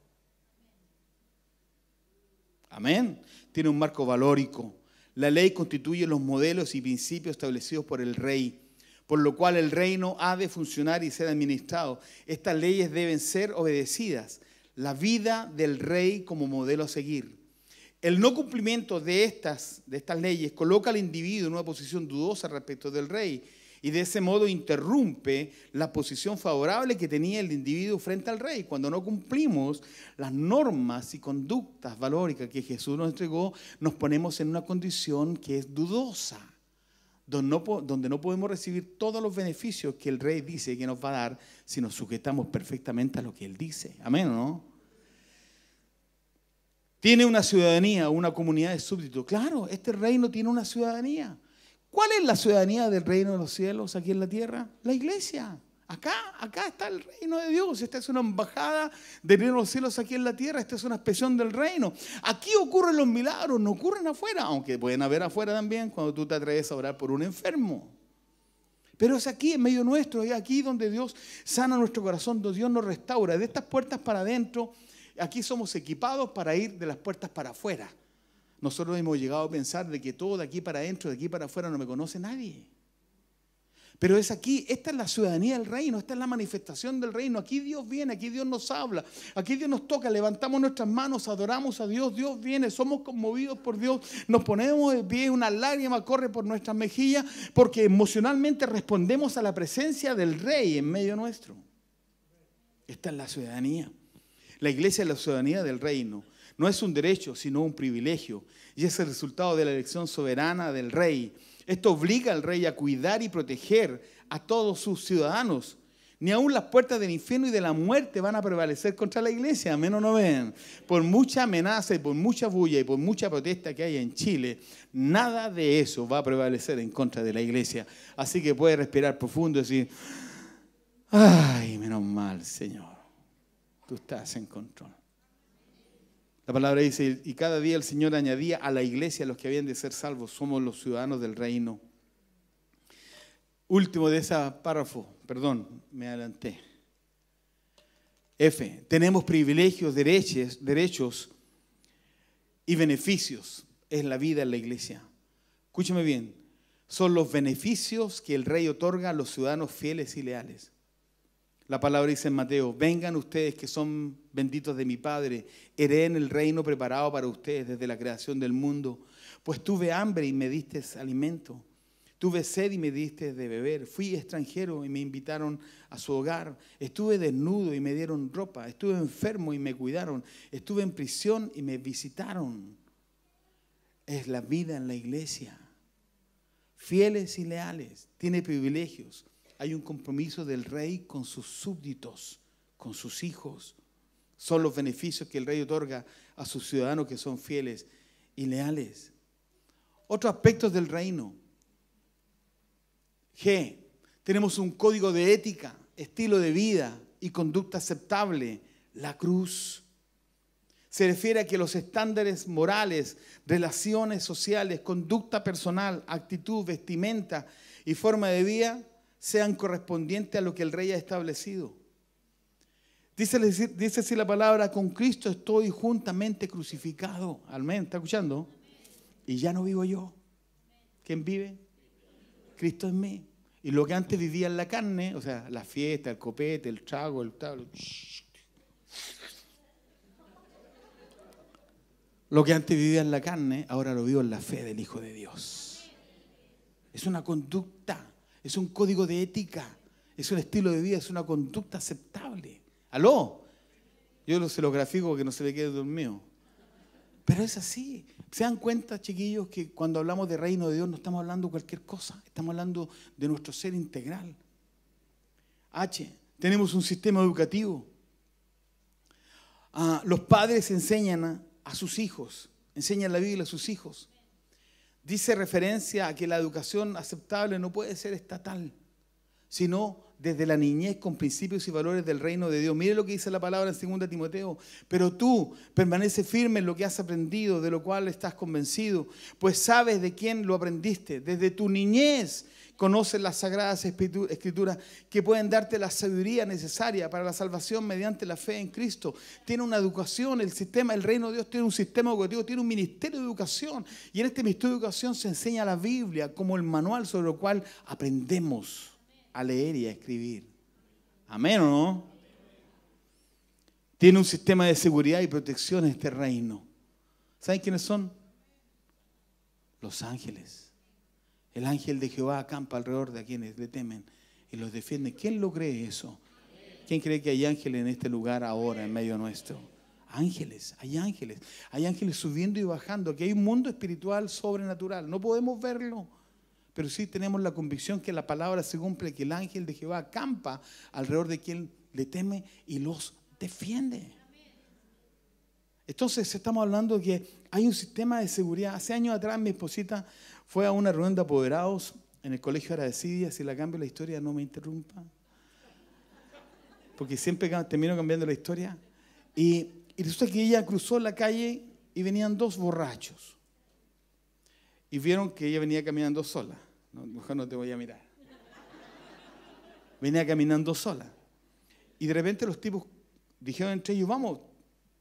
Amén. Tiene un marco valórico. La ley constituye los modelos y principios establecidos por el rey, por lo cual el reino ha de funcionar y ser administrado. Estas leyes deben ser obedecidas. La vida del rey como modelo a seguir. El no cumplimiento de estas, de estas leyes coloca al individuo en una posición dudosa respecto del rey y de ese modo interrumpe la posición favorable que tenía el individuo frente al rey. Cuando no cumplimos las normas y conductas valóricas que Jesús nos entregó, nos ponemos en una condición que es dudosa, donde no, podemos recibir todos los beneficios que el rey dice que nos va a dar si nos sujetamos perfectamente a lo que él dice. Amén, ¿no? Tiene una ciudadanía, una comunidad de súbditos. Claro, este reino tiene una ciudadanía ¿Cuál es la ciudadanía del reino de los cielos aquí en la tierra? La iglesia. Acá, acá está el reino de Dios. Esta es una embajada del reino de los cielos aquí en la tierra. Esta es una expresión del reino. Aquí ocurren los milagros, no ocurren afuera, aunque pueden haber afuera también cuando tú te atreves a orar por un enfermo. Pero es aquí, en medio nuestro, es aquí donde Dios sana nuestro corazón, donde Dios nos restaura. De estas puertas para adentro, aquí somos equipados para ir de las puertas para afuera nosotros hemos llegado a pensar de que todo de aquí para adentro, de aquí para afuera no me conoce nadie. Pero es aquí, esta es la ciudadanía del reino, esta es la manifestación del reino. Aquí Dios viene, aquí Dios nos habla, aquí Dios nos toca, levantamos nuestras manos, adoramos a Dios, Dios viene, somos conmovidos por Dios, nos ponemos de pie, una lágrima corre por nuestras mejillas, porque emocionalmente respondemos a la presencia del Rey en medio nuestro. Esta es la ciudadanía. La iglesia es la ciudadanía del reino no es un derecho, sino un privilegio, y es el resultado de la elección soberana del rey. Esto obliga al rey a cuidar y proteger a todos sus ciudadanos. Ni aún las puertas del infierno y de la muerte van a prevalecer contra la iglesia, a menos no ven. Por mucha amenaza y por mucha bulla y por mucha protesta que haya en Chile, nada de eso va a prevalecer en contra de la iglesia. Así que puede respirar profundo y decir, ay, menos mal, Señor, tú estás en control. La palabra dice, y cada día el Señor añadía a la iglesia los que habían de ser salvos, somos los ciudadanos del reino. Último de ese párrafo, perdón, me adelanté. F, tenemos privilegios, derechos, derechos y beneficios. Es la vida en la iglesia. Escúchame bien, son los beneficios que el rey otorga a los ciudadanos fieles y leales. La palabra dice en Mateo, vengan ustedes que son benditos de mi Padre, hereden el reino preparado para ustedes desde la creación del mundo. Pues tuve hambre y me diste alimento. Tuve sed y me diste de beber. Fui extranjero y me invitaron a su hogar. Estuve desnudo y me dieron ropa. Estuve enfermo y me cuidaron. Estuve en prisión y me visitaron. Es la vida en la iglesia. Fieles y leales. Tiene privilegios hay un compromiso del rey con sus súbditos, con sus hijos. Son los beneficios que el rey otorga a sus ciudadanos que son fieles y leales. Otro aspecto del reino. G. Tenemos un código de ética, estilo de vida y conducta aceptable. La cruz. Se refiere a que los estándares morales, relaciones sociales, conducta personal, actitud, vestimenta y forma de vida sean correspondientes a lo que el rey ha establecido. Dice, dice así la palabra, con Cristo estoy juntamente crucificado. Amén, ¿está escuchando? Y ya no vivo yo. ¿Quién vive? Cristo en mí. Y lo que antes vivía en la carne, o sea, la fiesta, el copete, el trago, el tablo. Lo que antes vivía en la carne, ahora lo vivo en la fe del Hijo de Dios. Es una conducta es un código de ética, es un estilo de vida, es una conducta aceptable. ¿Aló? Yo se lo grafico que no se le quede dormido. Pero es así. ¿Se dan cuenta, chiquillos, que cuando hablamos de reino de Dios no estamos hablando de cualquier cosa? Estamos hablando de nuestro ser integral. H, tenemos un sistema educativo. Ah, los padres enseñan a, sus hijos, enseñan la Biblia a sus hijos dice referencia a que la educación aceptable no puede ser estatal, sino desde la niñez con principios y valores del reino de Dios. Mire lo que dice la palabra en 2 Timoteo. Pero tú permanece firme en lo que has aprendido, de lo cual estás convencido, pues sabes de quién lo aprendiste. Desde tu niñez conocen las sagradas escrituras, que pueden darte la sabiduría necesaria para la salvación mediante la fe en Cristo. Tiene una educación, el sistema, el reino de Dios tiene un sistema educativo, tiene un ministerio de educación. Y en este ministerio de educación se enseña la Biblia como el manual sobre el cual aprendemos a leer y a escribir. Amén o no? Tiene un sistema de seguridad y protección en este reino. ¿Saben quiénes son? Los ángeles. El ángel de Jehová acampa alrededor de quienes le temen y los defiende. ¿Quién lo cree eso? ¿Quién cree que hay ángeles en este lugar ahora, en medio nuestro? Ángeles, hay ángeles. Hay ángeles subiendo y bajando. Que hay un mundo espiritual sobrenatural. No podemos verlo, pero sí tenemos la convicción que la palabra se cumple, que el ángel de Jehová acampa alrededor de quien le teme y los defiende. Entonces estamos hablando de que hay un sistema de seguridad. Hace años atrás mi esposita fue a una reunión de apoderados en el colegio y si la cambio la historia no me interrumpa, porque siempre termino cambiando la historia. Y, resulta que ella cruzó la calle y venían dos borrachos. Y vieron que ella venía caminando sola. No, mejor no te voy a mirar. Venía caminando sola. Y de repente los tipos dijeron entre ellos, vamos,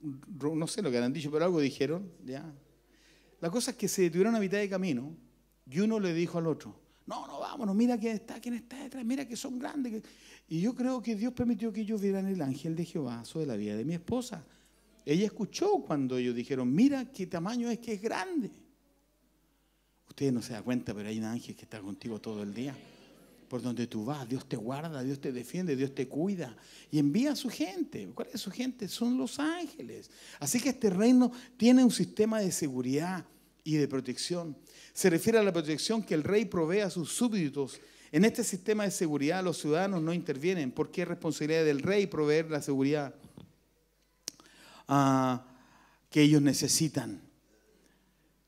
no sé lo que han dicho, pero algo dijeron, ya. La cosa es que se detuvieron a mitad de camino y uno le dijo al otro, no, no, vámonos, mira quién está, quién está detrás, mira que son grandes. Y yo creo que Dios permitió que ellos vieran el ángel de Jehová sobre la vida de mi esposa. Ella escuchó cuando ellos dijeron, mira qué tamaño es que es grande. Ustedes no se dan cuenta, pero hay un ángel que está contigo todo el día. Por donde tú vas, Dios te guarda, Dios te defiende, Dios te cuida y envía a su gente. ¿Cuál es su gente? Son los ángeles. Así que este reino tiene un sistema de seguridad y de protección se refiere a la proyección que el rey provee a sus súbditos. En este sistema de seguridad los ciudadanos no intervienen porque es responsabilidad del rey proveer la seguridad ah, que ellos necesitan.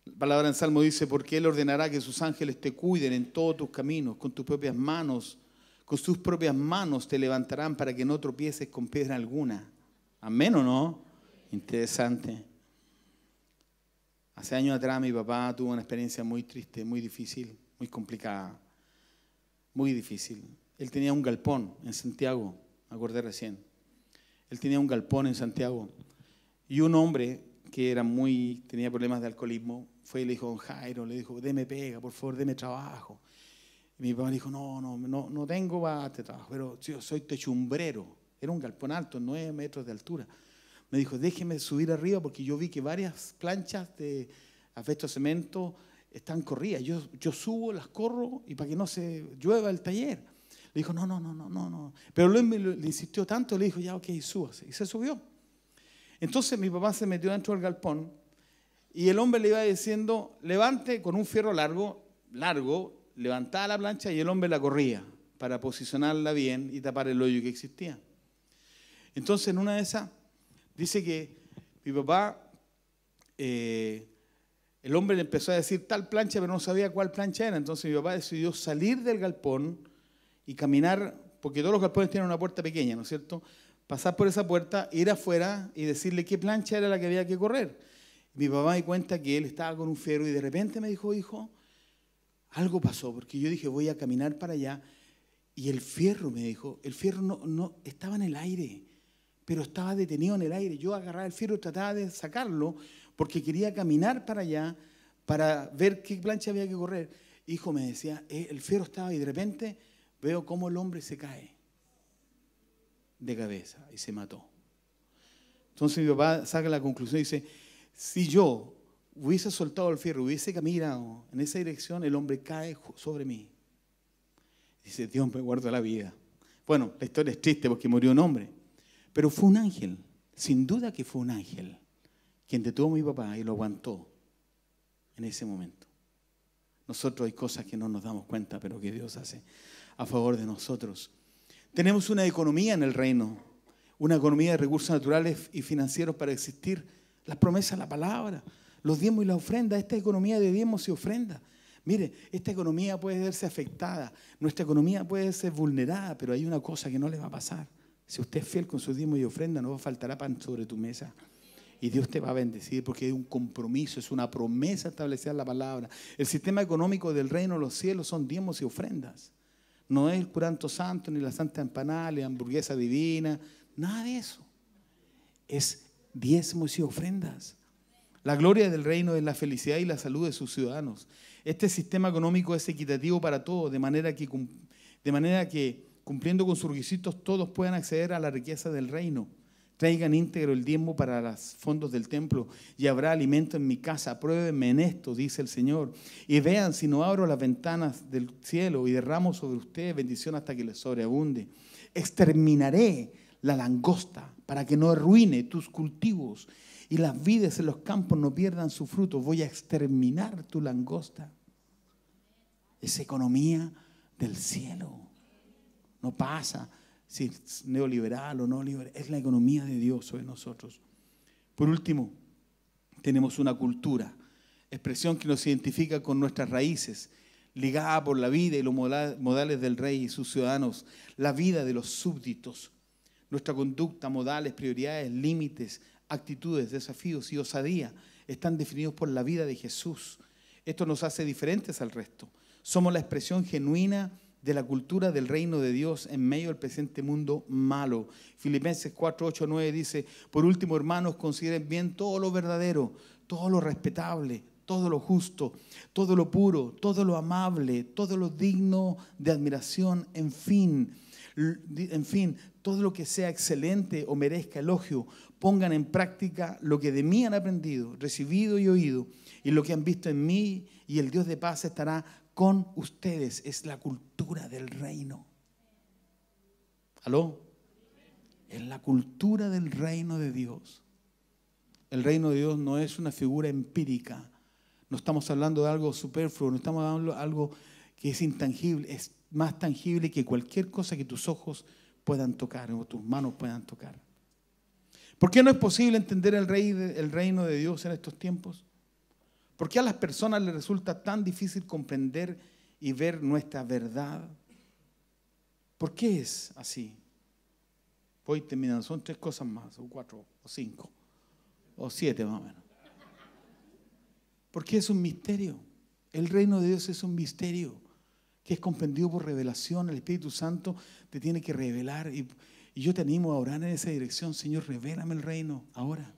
La palabra en Salmo dice, porque Él ordenará que sus ángeles te cuiden en todos tus caminos, con tus propias manos, con sus propias manos te levantarán para que no tropieces con piedra alguna. Amén o no? Interesante. Hace años atrás mi papá tuvo una experiencia muy triste, muy difícil, muy complicada, muy difícil. Él tenía un galpón en Santiago, me acordé recién. Él tenía un galpón en Santiago y un hombre que era muy, tenía problemas de alcoholismo, fue y le dijo, Jairo, le dijo, deme pega, por favor, deme trabajo. Y mi papá le dijo, no, no, no, no tengo para este trabajo, pero yo soy techumbrero. Era un galpón alto, nueve metros de altura me dijo, déjeme subir arriba porque yo vi que varias planchas de afecto cemento están corridas. Yo, yo subo, las corro y para que no se llueva el taller. Le dijo, no, no, no, no, no, no. Pero Luis le insistió tanto, le dijo, ya, ok, súbase. Y se subió. Entonces mi papá se metió dentro del galpón y el hombre le iba diciendo, levante con un fierro largo, largo, levantaba la plancha y el hombre la corría para posicionarla bien y tapar el hoyo que existía. Entonces en una de esas Dice que mi papá, eh, el hombre le empezó a decir tal plancha, pero no sabía cuál plancha era. Entonces mi papá decidió salir del galpón y caminar, porque todos los galpones tienen una puerta pequeña, ¿no es cierto? Pasar por esa puerta, ir afuera y decirle qué plancha era la que había que correr. Mi papá me cuenta que él estaba con un fiero y de repente me dijo, hijo, algo pasó, porque yo dije, voy a caminar para allá. Y el fierro me dijo, el fierro no, no estaba en el aire, pero estaba detenido en el aire. Yo agarraba el fierro, trataba de sacarlo, porque quería caminar para allá, para ver qué plancha había que correr. Hijo me decía, eh, el fierro estaba y de repente veo cómo el hombre se cae de cabeza y se mató. Entonces mi papá saca la conclusión y dice, si yo hubiese soltado el fierro, hubiese caminado en esa dirección, el hombre cae sobre mí. Dice, Dios me guarda la vida. Bueno, la historia es triste porque murió un hombre. Pero fue un ángel, sin duda que fue un ángel, quien detuvo a mi papá y lo aguantó en ese momento. Nosotros hay cosas que no nos damos cuenta, pero que Dios hace a favor de nosotros. Tenemos una economía en el reino, una economía de recursos naturales y financieros para existir. Las promesas, la palabra, los diezmos y la ofrenda, esta economía de diezmos y ofrenda. Mire, esta economía puede verse afectada, nuestra economía puede ser vulnerada, pero hay una cosa que no le va a pasar. Si usted es fiel con sus diezmos y ofrendas, no faltará pan sobre tu mesa. Y Dios te va a bendecir porque es un compromiso, es una promesa establecer la palabra. El sistema económico del reino de los cielos son diezmos y ofrendas. No es el curanto santo, ni la santa empanada, ni la hamburguesa divina, nada de eso. Es diezmos y ofrendas. La gloria del reino es la felicidad y la salud de sus ciudadanos. Este sistema económico es equitativo para todos, de manera que, de manera que cumpliendo con sus requisitos, todos pueden acceder a la riqueza del reino. Traigan íntegro el diezmo para los fondos del templo y habrá alimento en mi casa. Pruébenme en esto, dice el Señor. Y vean si no abro las ventanas del cielo y derramo sobre ustedes bendición hasta que les sobreabunde. Exterminaré la langosta para que no arruine tus cultivos y las vides en los campos no pierdan su fruto. Voy a exterminar tu langosta. Es economía del cielo. No pasa si es neoliberal o no liberal. Es la economía de Dios sobre nosotros. Por último, tenemos una cultura, expresión que nos identifica con nuestras raíces, ligada por la vida y los modales del rey y sus ciudadanos, la vida de los súbditos, nuestra conducta, modales, prioridades, límites, actitudes, desafíos y osadía están definidos por la vida de Jesús. Esto nos hace diferentes al resto. Somos la expresión genuina de la cultura del reino de Dios en medio del presente mundo malo. Filipenses 4, 9 dice, por último hermanos, consideren bien todo lo verdadero, todo lo respetable, todo lo justo, todo lo puro, todo lo amable, todo lo digno de admiración, en fin, en fin, todo lo que sea excelente o merezca elogio, pongan en práctica lo que de mí han aprendido, recibido y oído, y lo que han visto en mí, y el Dios de paz estará con ustedes es la cultura del reino. ¿Aló? Es la cultura del reino de Dios. El reino de Dios no es una figura empírica. No estamos hablando de algo superfluo, no estamos hablando de algo que es intangible, es más tangible que cualquier cosa que tus ojos puedan tocar o tus manos puedan tocar. ¿Por qué no es posible entender el, el reino de Dios en estos tiempos? ¿Por qué a las personas les resulta tan difícil comprender y ver nuestra verdad? ¿Por qué es así? Voy terminando, son tres cosas más, o cuatro, o cinco, o siete más o menos. Porque es un misterio. El reino de Dios es un misterio que es comprendido por revelación. El Espíritu Santo te tiene que revelar. Y, yo te animo a orar en esa dirección. Señor, revélame el reino ahora.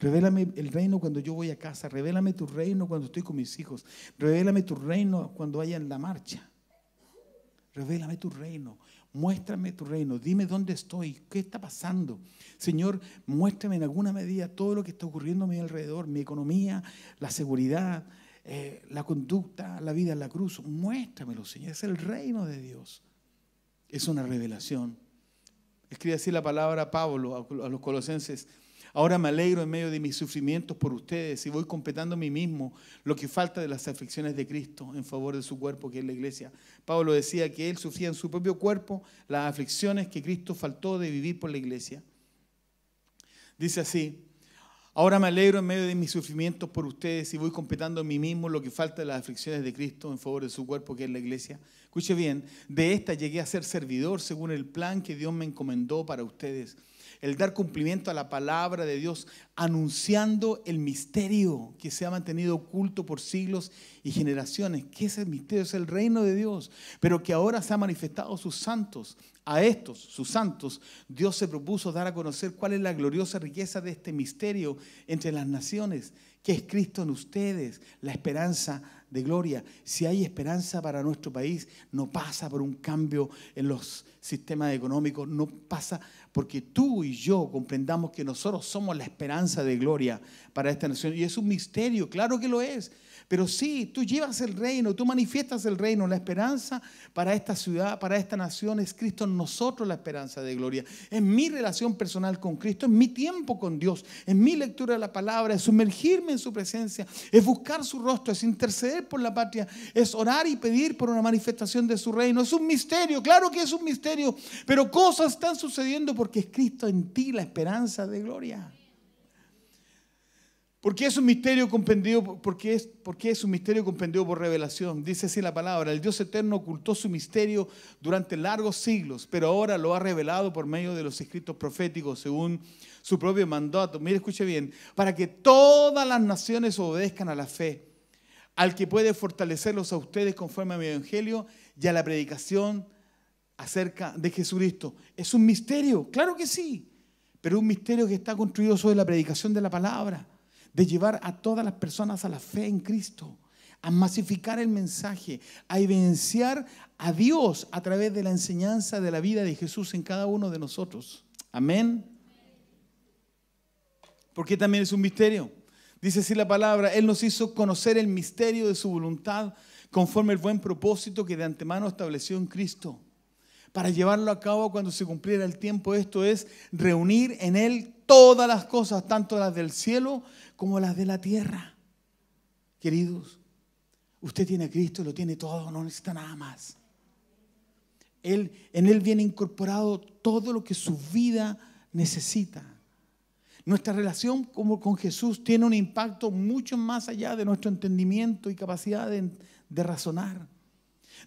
Revélame el reino cuando yo voy a casa. Revélame tu reino cuando estoy con mis hijos. Revélame tu reino cuando haya en la marcha. Revélame tu reino. Muéstrame tu reino. Dime dónde estoy. ¿Qué está pasando? Señor, muéstrame en alguna medida todo lo que está ocurriendo a mi alrededor. Mi economía, la seguridad, eh, la conducta, la vida en la cruz. Muéstramelo, Señor. Es el reino de Dios. Es una revelación. Escribe así la palabra Pablo a los colosenses Ahora me alegro en medio de mis sufrimientos por ustedes y voy completando a mí mismo lo que falta de las aflicciones de Cristo en favor de su cuerpo, que es la iglesia. Pablo decía que él sufría en su propio cuerpo las aflicciones que Cristo faltó de vivir por la iglesia. Dice así, ahora me alegro en medio de mis sufrimientos por ustedes y voy completando a mí mismo lo que falta de las aflicciones de Cristo en favor de su cuerpo, que es la iglesia. Escuche bien, de esta llegué a ser servidor según el plan que Dios me encomendó para ustedes el dar cumplimiento a la palabra de Dios, anunciando el misterio que se ha mantenido oculto por siglos y generaciones. que es el misterio? Es el reino de Dios, pero que ahora se ha manifestado a sus santos. A estos, sus santos, Dios se propuso dar a conocer cuál es la gloriosa riqueza de este misterio entre las naciones, que es Cristo en ustedes, la esperanza de gloria. Si hay esperanza para nuestro país, no pasa por un cambio en los sistemas económicos, no pasa porque tú y yo comprendamos que nosotros somos la esperanza de gloria para esta nación. Y es un misterio, claro que lo es, pero sí, tú llevas el reino, tú manifiestas el reino. La esperanza para esta ciudad, para esta nación es Cristo en nosotros la esperanza de gloria. En mi relación personal con Cristo, en mi tiempo con Dios, en mi lectura de la palabra, es sumergirme en su presencia, es buscar su rostro, es interceder por la patria, es orar y pedir por una manifestación de su reino. Es un misterio, claro que es un misterio, pero cosas están sucediendo porque es Cristo en ti la esperanza de gloria. ¿Por qué es un misterio comprendido? Porque es, porque es un misterio comprendido por revelación? Dice así la palabra. El Dios eterno ocultó su misterio durante largos siglos, pero ahora lo ha revelado por medio de los escritos proféticos, según su propio mandato. Mire, escuche bien. Para que todas las naciones obedezcan a la fe, al que puede fortalecerlos a ustedes conforme a mi evangelio y a la predicación acerca de Jesucristo. Es un misterio, claro que sí, pero un misterio que está construido sobre la predicación de la palabra de llevar a todas las personas a la fe en Cristo, a masificar el mensaje, a evidenciar a Dios a través de la enseñanza de la vida de Jesús en cada uno de nosotros. Amén. Porque también es un misterio. Dice así la palabra, Él nos hizo conocer el misterio de su voluntad conforme el buen propósito que de antemano estableció en Cristo para llevarlo a cabo cuando se cumpliera el tiempo. Esto es reunir en Él todas las cosas, tanto las del cielo como las de la tierra. Queridos, usted tiene a Cristo, lo tiene todo, no necesita nada más. Él, en Él viene incorporado todo lo que su vida necesita. Nuestra relación con Jesús tiene un impacto mucho más allá de nuestro entendimiento y capacidad de razonar.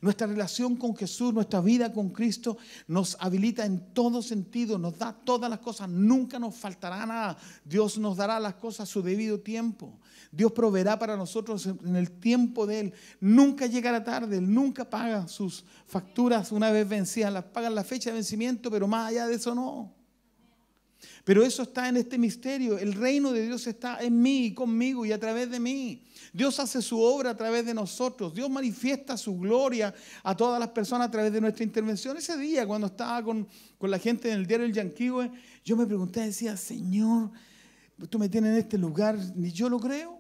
Nuestra relación con Jesús, nuestra vida con Cristo nos habilita en todo sentido, nos da todas las cosas, nunca nos faltará nada. Dios nos dará las cosas a su debido tiempo. Dios proveerá para nosotros en el tiempo de Él. Nunca llegará tarde, Él nunca paga sus facturas una vez vencidas, las paga en la fecha de vencimiento, pero más allá de eso no. Pero eso está en este misterio. El reino de Dios está en mí y conmigo y a través de mí. Dios hace su obra a través de nosotros. Dios manifiesta su gloria a todas las personas a través de nuestra intervención. Ese día, cuando estaba con, la gente en el diario El Yanquiwe, yo me pregunté, decía, Señor, tú me tienes en este lugar, ni yo lo creo.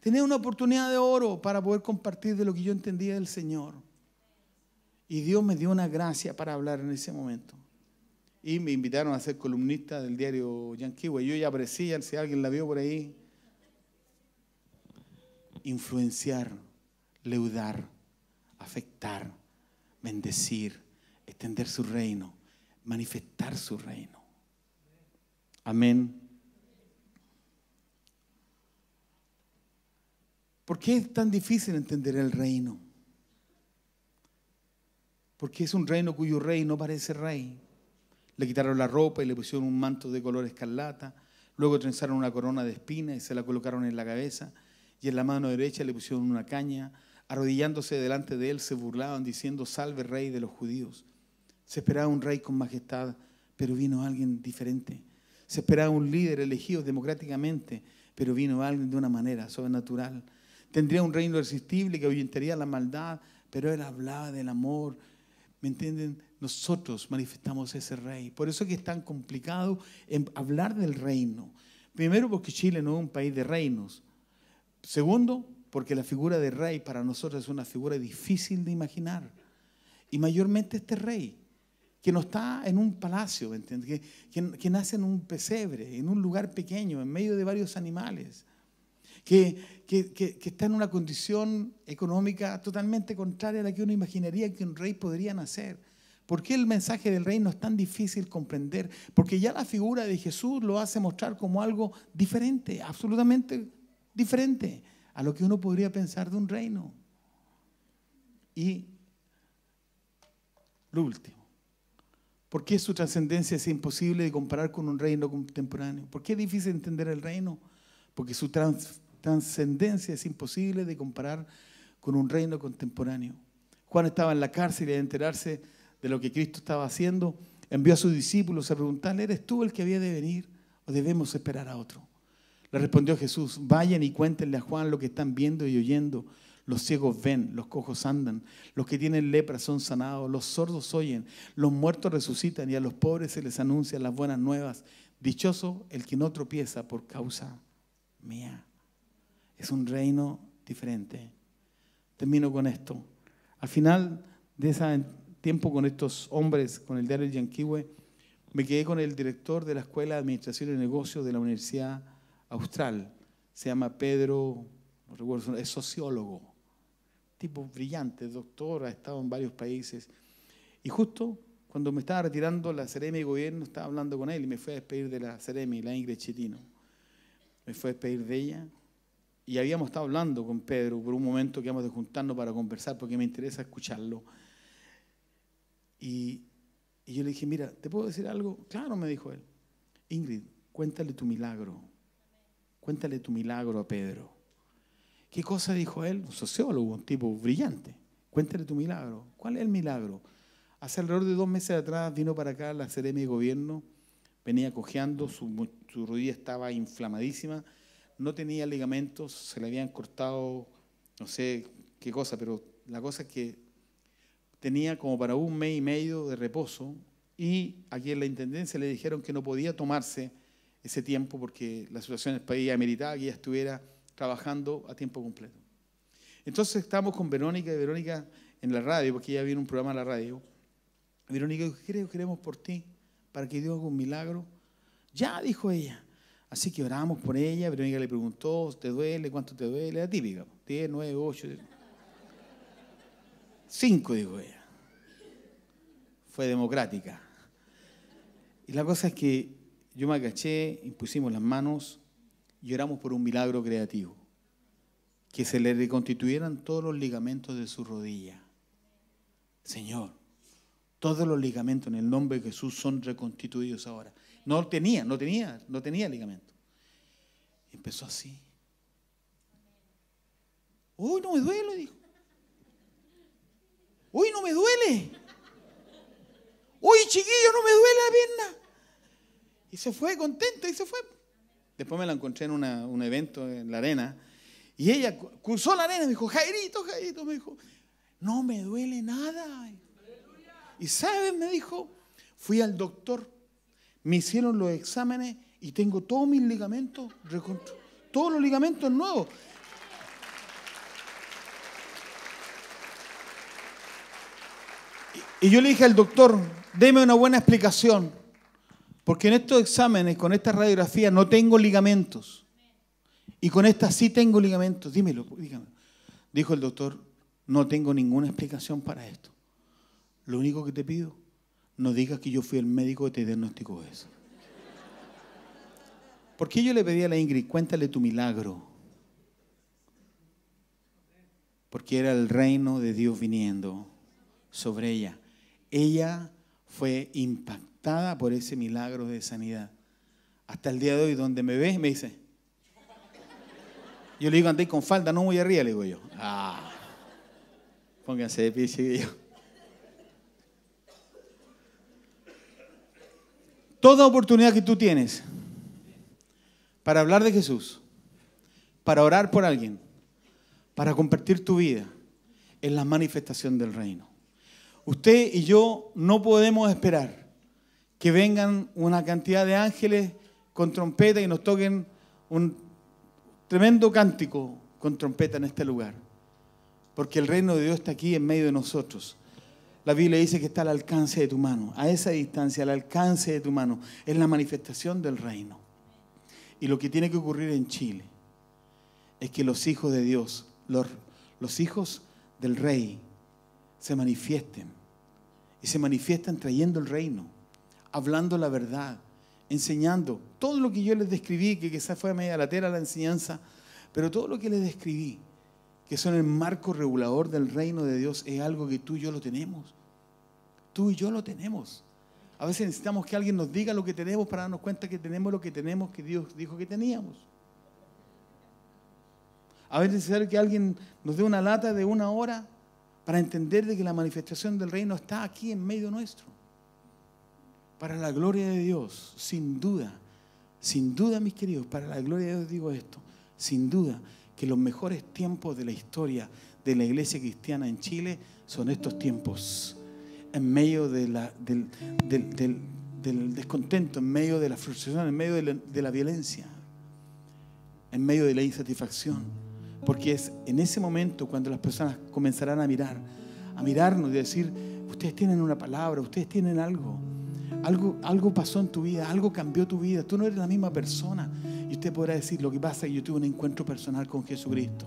Tenía una oportunidad de oro para poder compartir de lo que yo entendía del Señor. Y Dios me dio una gracia para hablar en ese momento. Y me invitaron a ser columnista del diario Yanquiwe. Yo ya aprecié, si alguien la vio por ahí, influenciar, leudar, afectar, bendecir, extender su reino, manifestar su reino. Amén. ¿Por qué es tan difícil entender el reino? Porque es un reino cuyo rey no parece rey. Le quitaron la ropa y le pusieron un manto de color escarlata. Luego trenzaron una corona de espinas y se la colocaron en la cabeza y en la mano derecha le pusieron una caña. Arrodillándose delante de él, se burlaban diciendo, salve rey de los judíos. Se esperaba un rey con majestad, pero vino alguien diferente. Se esperaba un líder elegido democráticamente, pero vino alguien de una manera sobrenatural. Tendría un reino irresistible que ahuyentaría la maldad, pero él hablaba del amor. ¿Me entienden? Nosotros manifestamos ese rey. Por eso es que es tan complicado hablar del reino. Primero porque Chile no es un país de reinos. Segundo, porque la figura del rey para nosotros es una figura difícil de imaginar. Y mayormente este rey, que no está en un palacio, Que, nace en un pesebre, en un lugar pequeño, en medio de varios animales, que, está en una condición económica totalmente contraria a la que uno imaginaría que un rey podría nacer. ¿Por qué el mensaje del rey no es tan difícil comprender? Porque ya la figura de Jesús lo hace mostrar como algo diferente, absolutamente diferente a lo que uno podría pensar de un reino. Y lo último, ¿por qué su trascendencia es imposible de comparar con un reino contemporáneo? ¿Por qué es difícil entender el reino? Porque su trascendencia es imposible de comparar con un reino contemporáneo. Juan estaba en la cárcel y al enterarse de lo que Cristo estaba haciendo, envió a sus discípulos a preguntarle, ¿eres tú el que había de venir o debemos esperar a otro? Le respondió Jesús, vayan y cuéntenle a Juan lo que están viendo y oyendo. Los ciegos ven, los cojos andan, los que tienen lepra son sanados, los sordos oyen, los muertos resucitan y a los pobres se les anuncian las buenas nuevas. Dichoso el que no tropieza por causa mía. Es un reino diferente. Termino con esto. Al final de ese tiempo con estos hombres, con el diario Yanquiwe, me quedé con el director de la Escuela de Administración y Negocios de la Universidad austral, se llama Pedro, recuerdo, es sociólogo, tipo brillante, doctor, ha estado en varios países. Y justo cuando me estaba retirando la Ceremi de Gobierno, estaba hablando con él y me fue a despedir de la Ceremi, la Ingrid Chetino. Me fue a despedir de ella y habíamos estado hablando con Pedro por un momento que íbamos de juntarnos para conversar porque me interesa escucharlo. y yo le dije, mira, ¿te puedo decir algo? Claro, me dijo él. Ingrid, cuéntale tu milagro. Cuéntale tu milagro a Pedro. ¿Qué cosa dijo él? Un sociólogo, un tipo brillante. Cuéntale tu milagro. ¿Cuál es el milagro? Hace alrededor de dos meses atrás vino para acá la Seremi de Gobierno, venía cojeando, su, su rodilla estaba inflamadísima, no tenía ligamentos, se le habían cortado, no sé qué cosa, pero la cosa es que tenía como para un mes y medio de reposo y aquí en la Intendencia le dijeron que no podía tomarse ese tiempo porque la situación del país ameritaba que ella estuviera trabajando a tiempo completo. Entonces estábamos con Verónica y Verónica en la radio, porque ella vino un programa en la radio. Verónica dijo, creo, queremos por ti, para que Dios haga un milagro. Ya, dijo ella. Así que oramos por ella, Verónica le preguntó, ¿te duele? ¿Cuánto te duele? La típica, 10, 9, 8, 5, dijo ella. Fue democrática. Y la cosa es que yo me agaché, impusimos las manos y oramos por un milagro creativo. Que se le reconstituyeran todos los ligamentos de su rodilla. Señor, todos los ligamentos en el nombre de Jesús son reconstituidos ahora. No tenía, no tenía, no tenía ligamento. Empezó así. Uy, no me duele, dijo. Uy, no me duele. Uy, chiquillo, no me duele la pierna. Y se fue contenta y se fue. Después me la encontré en un evento en la arena. Y ella cruzó la arena y me dijo, Jairito, Jairito, me dijo, no me duele nada. Y sabes me dijo, fui al doctor, me hicieron los exámenes y tengo todos mis ligamentos, todos los ligamentos nuevos. Y yo le dije al doctor, deme una buena explicación. Porque en estos exámenes, con esta radiografía, no tengo ligamentos. Y con esta sí tengo ligamentos. Dímelo, dígame. Dijo el doctor, no tengo ninguna explicación para esto. Lo único que te pido, no digas que yo fui el médico que te diagnosticó eso. ¿por qué yo le pedí a la Ingrid, cuéntale tu milagro. Porque era el reino de Dios viniendo sobre ella. Ella fue impactada por ese milagro de sanidad. Hasta el día de hoy, donde me ves, me dice. Yo le digo, andé con falda, no muy arriba, le digo yo. Ah, pónganse de pie, yo. Toda oportunidad que tú tienes para hablar de Jesús, para orar por alguien, para compartir tu vida, en la manifestación del reino. Usted y yo no podemos esperar que vengan una cantidad de ángeles con trompeta y nos toquen un tremendo cántico con trompeta en este lugar. Porque el reino de Dios está aquí en medio de nosotros. La Biblia dice que está al alcance de tu mano. A esa distancia, al alcance de tu mano, es la manifestación del reino. Y lo que tiene que ocurrir en Chile es que los hijos de Dios, los, los hijos del rey, se manifiesten y se manifiestan trayendo el reino, hablando la verdad, enseñando todo lo que yo les describí, que quizás fue a media latera la enseñanza, pero todo lo que les describí, que son el marco regulador del reino de Dios, es algo que tú y yo lo tenemos. Tú y yo lo tenemos. A veces necesitamos que alguien nos diga lo que tenemos para darnos cuenta que tenemos lo que tenemos que Dios dijo que teníamos. A veces necesitamos que alguien nos dé una lata de una hora para entender de que la manifestación del reino está aquí en medio nuestro. Para la gloria de Dios, sin duda, sin duda mis queridos, para la gloria de Dios digo esto, sin duda que los mejores tiempos de la historia de la iglesia cristiana en Chile son estos tiempos, en medio del, descontento, en medio de la frustración, en medio de la violencia, en medio de la insatisfacción porque es en ese momento cuando las personas comenzarán a mirar, a mirarnos y decir, ustedes tienen una palabra, ustedes tienen algo. Algo, algo pasó en tu vida, algo cambió tu vida, tú no eres la misma persona. Y usted podrá decir, lo que pasa es que yo tuve un encuentro personal con Jesucristo.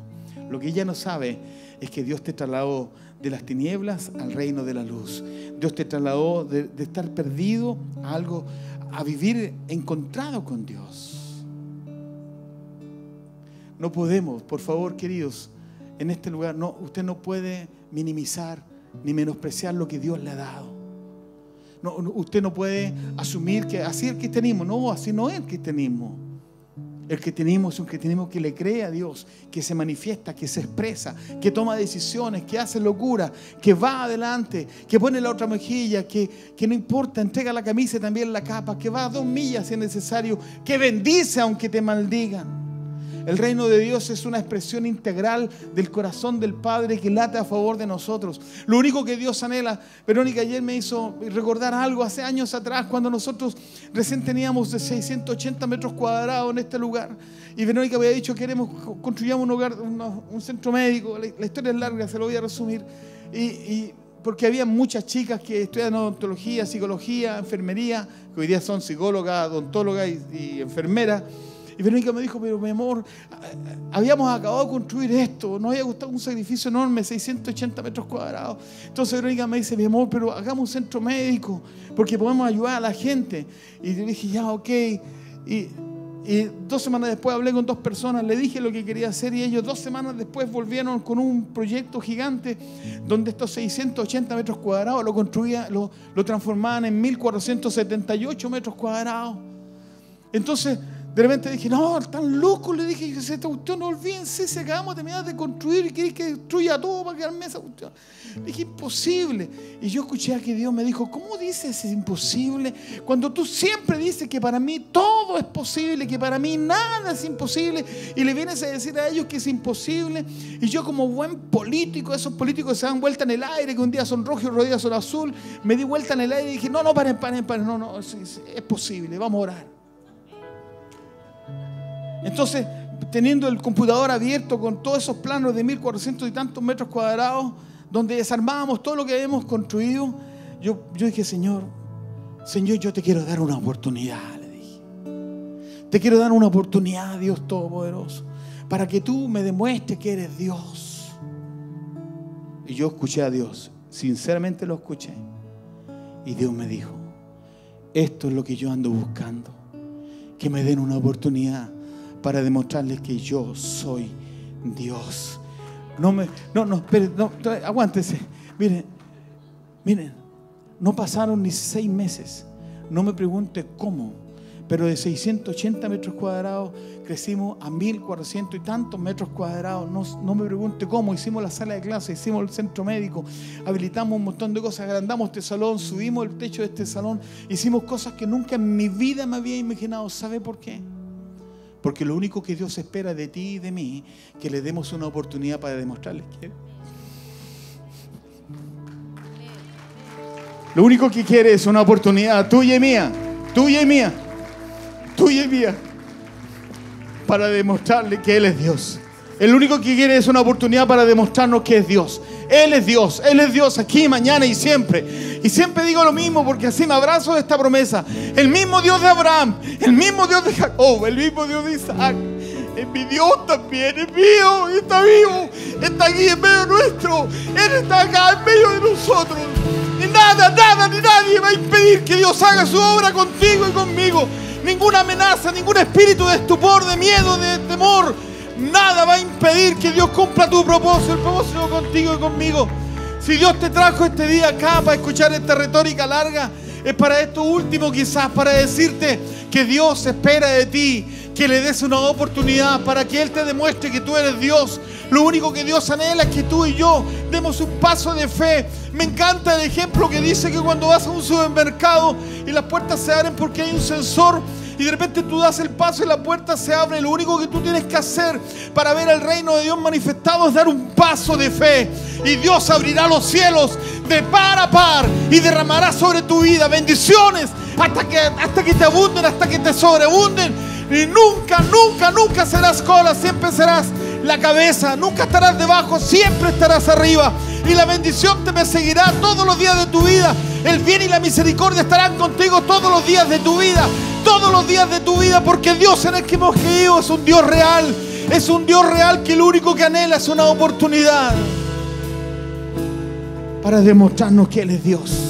Lo que ella no sabe es que Dios te trasladó de las tinieblas al reino de la luz. Dios te trasladó de, de estar perdido a algo, a vivir encontrado con Dios. No podemos, por favor, queridos, en este lugar, no, usted no puede minimizar ni menospreciar lo que Dios le ha dado. No, usted no puede asumir que así es el cristianismo. No, así no es el cristianismo. El cristianismo es un cristianismo que le cree a Dios, que se manifiesta, que se expresa, que toma decisiones, que hace locura, que va adelante, que pone la otra mejilla, que, que no importa, entrega la camisa y también la capa, que va a dos millas si es necesario, que bendice aunque te maldigan. El reino de Dios es una expresión integral del corazón del Padre que late a favor de nosotros. Lo único que Dios anhela, Verónica ayer me hizo recordar algo hace años atrás, cuando nosotros recién teníamos de 680 metros cuadrados en este lugar. Y Verónica había dicho, queremos, construyamos un hogar, un, centro médico. La, historia es larga, se lo voy a resumir. y, porque había muchas chicas que estudian odontología, psicología, enfermería, que hoy día son psicólogas, odontólogas y, y enfermeras. Y Verónica me dijo, pero mi amor, habíamos acabado de construir esto, nos había gustado un sacrificio enorme, 680 metros cuadrados. Entonces Verónica me dice, mi amor, pero hagamos un centro médico, porque podemos ayudar a la gente. Y yo dije, ya, ok. Y dos semanas después hablé con dos personas, le dije lo que quería hacer y ellos dos semanas después volvieron con un proyecto gigante donde estos 680 metros cuadrados lo construían, lo, lo transformaban en 1478 metros cuadrados. Entonces, de repente dije, no, están loco, le dije, que esta cuestión, no olvídense, si acabamos de terminar de construir y queréis que destruya todo para quedarme esa cuestión. Le dije, imposible. Y yo escuché a que Dios me dijo, ¿cómo dices es imposible? Cuando tú siempre dices que para mí todo es posible, que para mí nada es imposible, y le vienes a decir a ellos que es imposible, y yo como buen político, esos políticos se dan vuelta en el aire, que un día son rojos y otro son azul, me di vuelta en el aire y dije, no, no, paren, paren, paren, no, no, es posible, vamos a orar. Entonces, teniendo el computador abierto con todos esos planos de 1400 y tantos metros cuadrados, donde desarmábamos todo lo que habíamos construido, yo, yo dije, Señor, Señor, yo te quiero dar una oportunidad, le dije. Te quiero dar una oportunidad, Dios Todopoderoso, para que tú me demuestres que eres Dios. Y yo escuché a Dios, sinceramente lo escuché. Y Dios me dijo, esto es lo que yo ando buscando, que me den una oportunidad para demostrarles que yo soy Dios. No me, no, no, espere, Miren, miren, no pasaron ni seis meses. No me pregunte cómo, pero de 680 metros cuadrados crecimos a 1400 y tantos metros cuadrados. No, no, me pregunte cómo, hicimos la sala de clase, hicimos el centro médico, habilitamos un montón de cosas, agrandamos este salón, subimos el techo de este salón, hicimos cosas que nunca en mi vida me había imaginado. ¿Sabe por qué? Porque lo único que Dios espera de ti y de mí, que le demos una oportunidad para demostrarle. que Lo único que quiere es una oportunidad tuya y mía, tuya y mía, tuya y mía, para demostrarle que Él es Dios. El único que quiere es una oportunidad para demostrarnos que es Dios. Él es Dios, Él es Dios aquí, mañana y siempre. Y siempre digo lo mismo porque así me abrazo de esta promesa. El mismo Dios de Abraham, el mismo Dios de Jacob, el mismo Dios de Isaac. Es mi Dios también, es mío, está vivo, está aquí en medio nuestro, Él está acá en medio de nosotros. y nada, nada, ni nadie va a impedir que Dios haga su obra contigo y conmigo. Ninguna amenaza, ningún espíritu de estupor, de miedo, de temor, nada va a impedir que Dios cumpla tu propósito, el propósito contigo y conmigo. Si Dios te trajo este día acá para escuchar esta retórica larga, es para esto último quizás, para decirte que Dios espera de ti, que le des una oportunidad para que Él te demuestre que tú eres Dios. Lo único que Dios anhela es que tú y yo demos un paso de fe. Me encanta el ejemplo que dice que cuando vas a un supermercado y las puertas se abren porque hay un sensor y de repente tú das el paso y la puerta se abre. Lo único que tú tienes que hacer para ver el reino de Dios manifestado es dar un paso de fe. Y Dios abrirá los cielos de par a par y derramará sobre tu vida bendiciones hasta que, hasta que te abunden, hasta que te sobreabunden. Y nunca, nunca, nunca serás cola, siempre serás la cabeza, nunca estarás debajo, siempre estarás arriba. Y la bendición te perseguirá todos los días de tu vida. El bien y la misericordia estarán contigo todos los días de tu vida todos los días de tu vida porque Dios en el que hemos creído es un Dios real. Es un Dios real que lo único que anhela es una oportunidad para demostrarnos que Él es Dios.